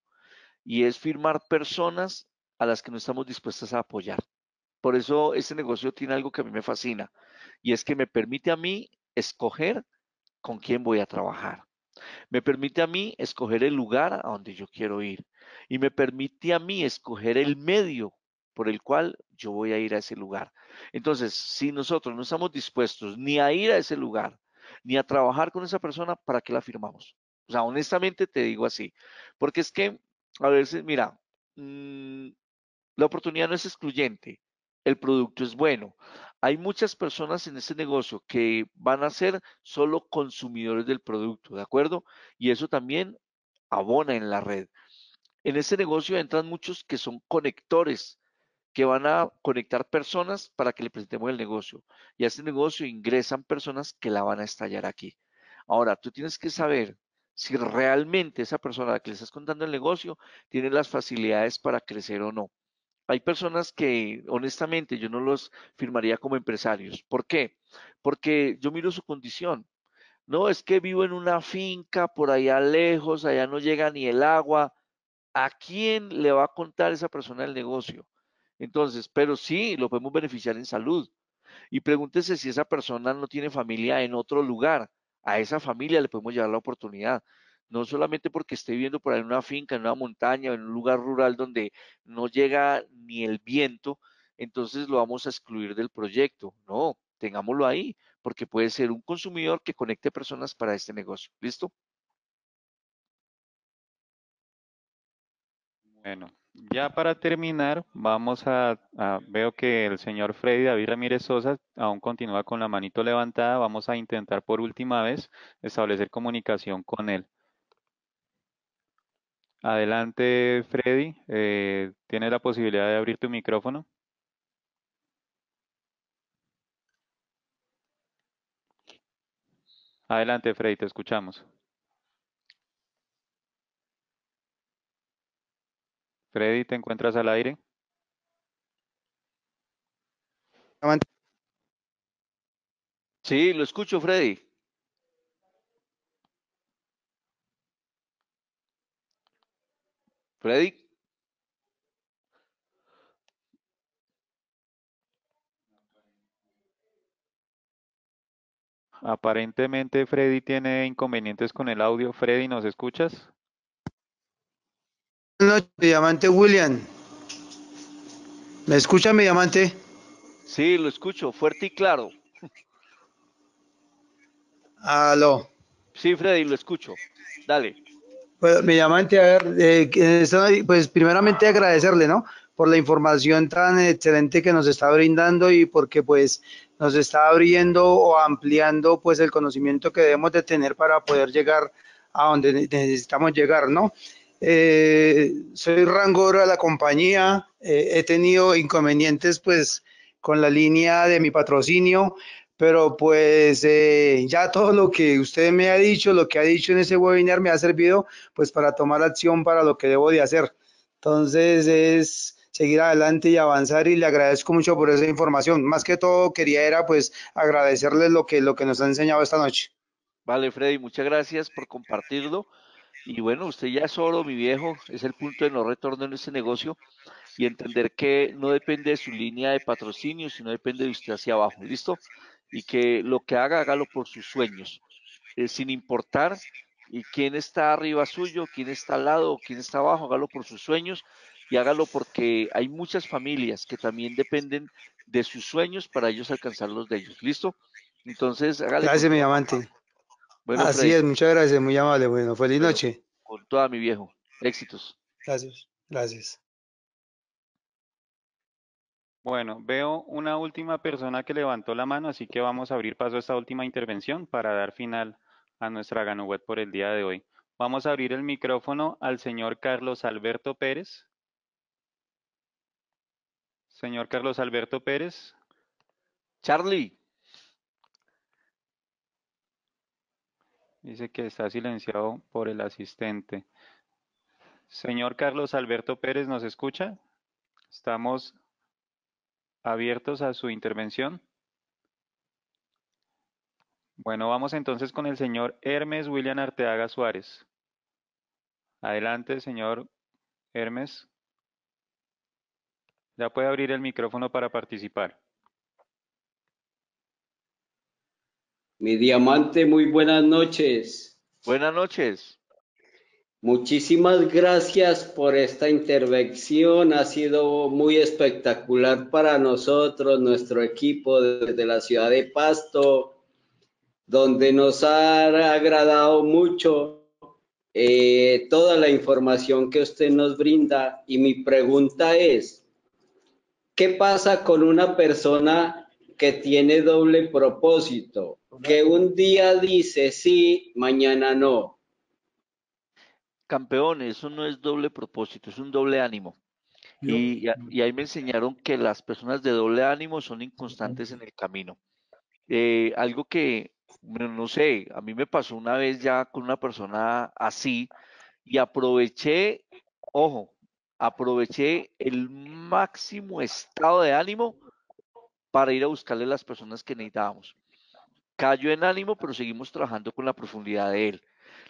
y es firmar personas a las que no estamos dispuestas a apoyar. Por eso este negocio tiene algo que a mí me fascina y es que me permite a mí escoger con quién voy a trabajar. Me permite a mí escoger el lugar a donde yo quiero ir y me permite a mí escoger el medio por el cual yo voy a ir a ese lugar. Entonces, si nosotros no estamos dispuestos ni a ir a ese lugar, ni a trabajar con esa persona, ¿para qué la firmamos? O sea, honestamente te digo así, porque es que a veces, mira, mm, la oportunidad no es excluyente, el producto es bueno. Hay muchas personas en ese negocio que van a ser solo consumidores del producto, ¿de acuerdo? Y eso también abona en la red. En ese negocio entran muchos que son conectores que van a conectar personas para que le presentemos el negocio. Y a ese negocio ingresan personas que la van a estallar aquí. Ahora, tú tienes que saber si realmente esa persona a la que le estás contando el negocio tiene las facilidades para crecer o no. Hay personas que, honestamente, yo no los firmaría como empresarios. ¿Por qué? Porque yo miro su condición. No, es que vivo en una finca por allá lejos, allá no llega ni el agua. ¿A quién le va a contar esa persona el negocio? Entonces, pero sí lo podemos beneficiar en salud. Y pregúntese si esa persona no tiene familia en otro lugar. A esa familia le podemos llevar la oportunidad. No solamente porque esté viviendo por ahí en una finca, en una montaña, en un lugar rural donde no llega ni el viento, entonces lo vamos a excluir del proyecto. No, tengámoslo ahí, porque puede ser un consumidor que conecte personas para este negocio. ¿Listo? Bueno, ya para terminar, vamos a, veo que el señor Freddy David Ramírez Sosa aún continúa con la manito levantada. Vamos a intentar por última vez establecer comunicación con él. Adelante, Freddy. Eh, ¿Tienes la posibilidad de abrir tu micrófono? Adelante, Freddy, te escuchamos. Freddy, ¿te encuentras al aire? Sí, lo escucho, Freddy. Freddy. Aparentemente Freddy tiene inconvenientes con el audio. Freddy, ¿nos escuchas? Buenas noches, mi diamante William. ¿Me escucha, mi diamante? Sí, lo escucho, fuerte y claro. Aló. Sí, Freddy, lo escucho. Dale. Pues, mi diamante, a ver, eh, pues primeramente agradecerle, ¿no? Por la información tan excelente que nos está brindando y porque pues nos está abriendo o ampliando pues el conocimiento que debemos de tener para poder llegar a donde necesitamos llegar, ¿no? Eh, soy rango de la compañía. Eh, he tenido inconvenientes, pues, con la línea de mi patrocinio, pero pues eh, ya todo lo que usted me ha dicho, lo que ha dicho en ese webinar me ha servido, pues, para tomar acción para lo que debo de hacer. Entonces es seguir adelante y avanzar y le agradezco mucho por esa información. Más que todo quería era pues agradecerles lo que, lo que nos ha enseñado esta noche. Vale, Freddy, muchas gracias por compartirlo. Y bueno, usted ya es solo, mi viejo, es el punto de no retorno en ese negocio y entender que no depende de su línea de patrocinio, sino depende de usted hacia abajo, ¿listo? Y que lo que haga, hágalo por sus sueños, eh, sin importar y eh, quién está arriba suyo, quién está al lado, quién está abajo, hágalo por sus sueños y hágalo porque hay muchas familias que también dependen de sus sueños para ellos alcanzar los de ellos, ¿listo? Entonces, hágalo. Gracias, mi amante. Así es, muchas gracias, muy amable. Bueno, feliz noche. Con toda mi viejo. Éxitos. Gracias, gracias. Bueno, veo una última persona que levantó la mano, así que vamos a abrir paso a esta última intervención para dar final a nuestra GanoWeb por el día de hoy. Vamos a abrir el micrófono al señor Carlos Alberto Pérez. Señor Carlos Alberto Pérez. Charlie, Dice que está silenciado por el asistente. Señor Carlos Alberto Pérez, ¿nos escucha? Estamos abiertos a su intervención. Bueno, vamos entonces con el señor Hermes William Arteaga Suárez. Adelante, señor Hermes. Ya puede abrir el micrófono para participar. Mi diamante, muy buenas noches. Buenas noches. Muchísimas gracias por esta intervención. Ha sido muy espectacular para nosotros, nuestro equipo desde la ciudad de Pasto, donde nos ha agradado mucho eh, toda la información que usted nos brinda. Y mi pregunta es, ¿qué pasa con una persona que tiene doble propósito? que un día dice sí, mañana no. Campeón, eso no es doble propósito, es un doble ánimo. y, ahí me enseñaron que las personas de doble ánimo son inconstantes en el camino. Eh, algo que, no sé, a mí me pasó una vez ya con una persona así y aproveché, ojo, aproveché el máximo estado de ánimo para ir a buscarle las personas que necesitábamos cayó en ánimo, pero seguimos trabajando con la profundidad de él.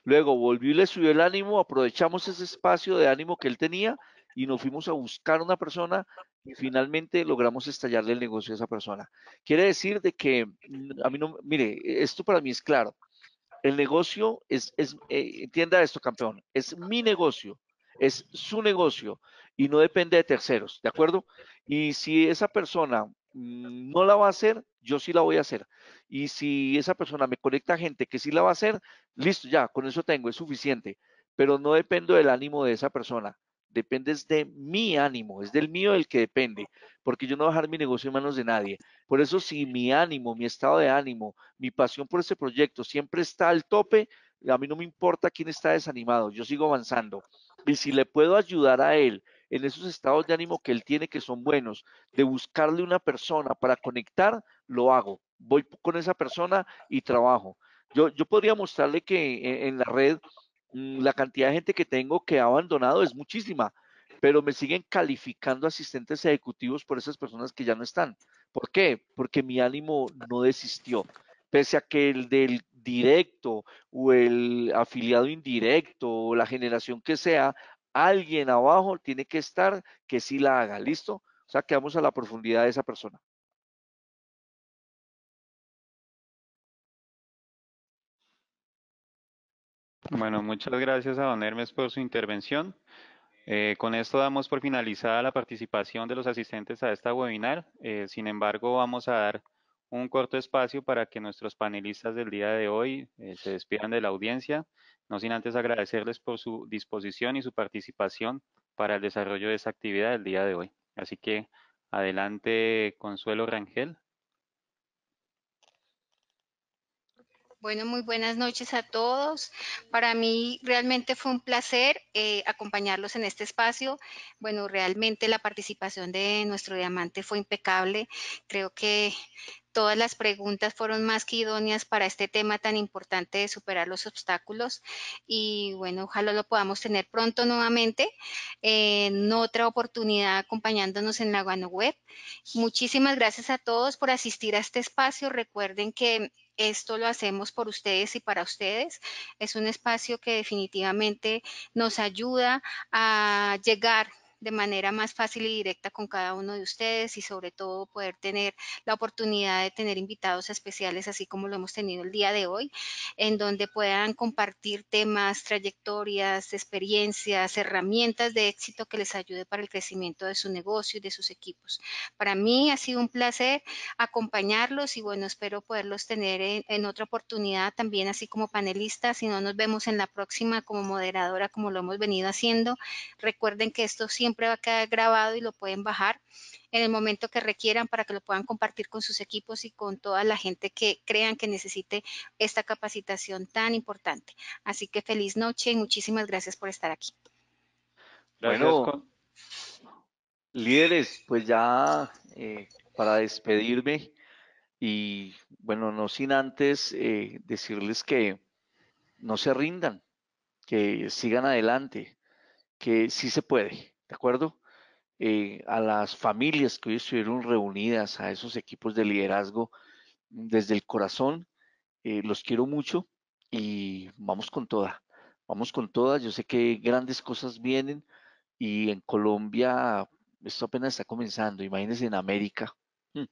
Luego volvió y le subió el ánimo, aprovechamos ese espacio de ánimo que él tenía y nos fuimos a buscar una persona y finalmente logramos estallarle el negocio a esa persona. Quiere decir de que a mí no, mire, esto para mí es claro. El negocio es, eh, entienda esto, campeón, es mi negocio, es su negocio y no depende de terceros, ¿de acuerdo? Y si esa persona Mm, no la va a hacer, yo sí la voy a hacer. Y si esa persona me conecta a gente que sí la va a hacer, listo, ya, con eso tengo, es suficiente. Pero no dependo del ánimo de esa persona, depende de mi ánimo, es del mío el que depende, porque yo no voy a dejar mi negocio en manos de nadie. Por eso si mi ánimo, mi estado de ánimo, mi pasión por ese proyecto siempre está al tope, a mí no me importa quién está desanimado, yo sigo avanzando. Y si le puedo ayudar a él en esos estados de ánimo que él tiene que son buenos, de buscarle una persona para conectar, lo hago. Voy con esa persona y trabajo. Yo, yo podría mostrarle que en, en la red mm, la cantidad de gente que tengo que ha abandonado es muchísima, pero me siguen calificando asistentes ejecutivos por esas personas que ya no están. ¿Por qué? Porque mi ánimo no desistió. Pese a que el del directo o el afiliado indirecto o la generación que sea alguien abajo tiene que estar que sí la haga, ¿listo? O sea, quedamos a la profundidad de esa persona. Bueno, muchas gracias a don Hermes por su intervención. Eh, con esto damos por finalizada la participación de los asistentes a esta webinar. Eh, sin embargo, vamos a dar un corto espacio para que nuestros panelistas del día de hoy eh, se despidan de la audiencia, no sin antes agradecerles por su disposición y su participación para el desarrollo de esta actividad del día de hoy. Así que adelante, Consuelo Rangel. Bueno, muy buenas noches a todos. Para mí realmente fue un placer eh, acompañarlos en este espacio. Bueno, realmente la participación de nuestro diamante fue impecable. Creo que Todas las preguntas fueron más que idóneas para este tema tan importante de superar los obstáculos y bueno, ojalá lo podamos tener pronto nuevamente en otra oportunidad acompañándonos en la Guano Web. Muchísimas gracias a todos por asistir a este espacio. Recuerden que esto lo hacemos por ustedes y para ustedes. Es un espacio que definitivamente nos ayuda a llegar de manera más fácil y directa con cada uno de ustedes y sobre todo poder tener la oportunidad de tener invitados especiales, así como lo hemos tenido el día de hoy, en donde puedan compartir temas, trayectorias, experiencias, herramientas de éxito que les ayude para el crecimiento de su negocio y de sus equipos. Para mí ha sido un placer acompañarlos y bueno, espero poderlos tener en, en otra oportunidad también, así como panelistas, si no nos vemos en la próxima como moderadora, como lo hemos venido haciendo. Recuerden que esto siempre siempre va a quedar grabado y lo pueden bajar en el momento que requieran para que lo puedan compartir con sus equipos y con toda la gente que crean que necesite esta capacitación tan importante. Así que feliz noche y muchísimas gracias por estar aquí. Bueno, líderes, pues ya eh, para despedirme y bueno, no sin antes eh, decirles que no se rindan, que sigan adelante, que sí se puede. ¿de acuerdo? Eh, a las familias que hoy estuvieron reunidas, a esos equipos de liderazgo desde el corazón. Eh, los quiero mucho y vamos con toda, vamos con toda. Yo sé que grandes cosas vienen y en Colombia esto apenas está comenzando. Imagínense en América. Mm,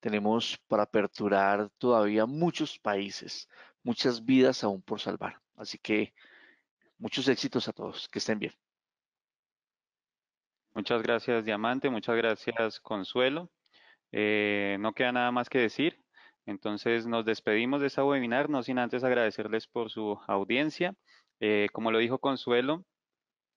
tenemos para aperturar todavía muchos países, muchas vidas aún por salvar. Así que muchos éxitos a todos. Que estén bien. Muchas gracias, Diamante. Muchas gracias, Consuelo. Eh, no queda nada más que decir. Entonces nos despedimos de esta webinar, no sin antes agradecerles por su audiencia. Eh, como lo dijo Consuelo,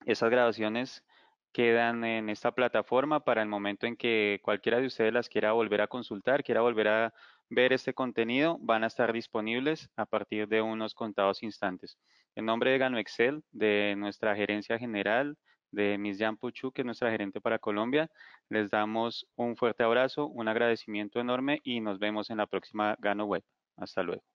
esas grabaciones quedan en esta plataforma para el momento en que cualquiera de ustedes las quiera volver a consultar, quiera volver a ver este contenido, van a estar disponibles a partir de unos contados instantes. En nombre de Gano Excel, de nuestra gerencia general, de Miss Puchu, que es nuestra gerente para Colombia. Les damos un fuerte abrazo, un agradecimiento enorme y nos vemos en la próxima Gano Web. Hasta luego.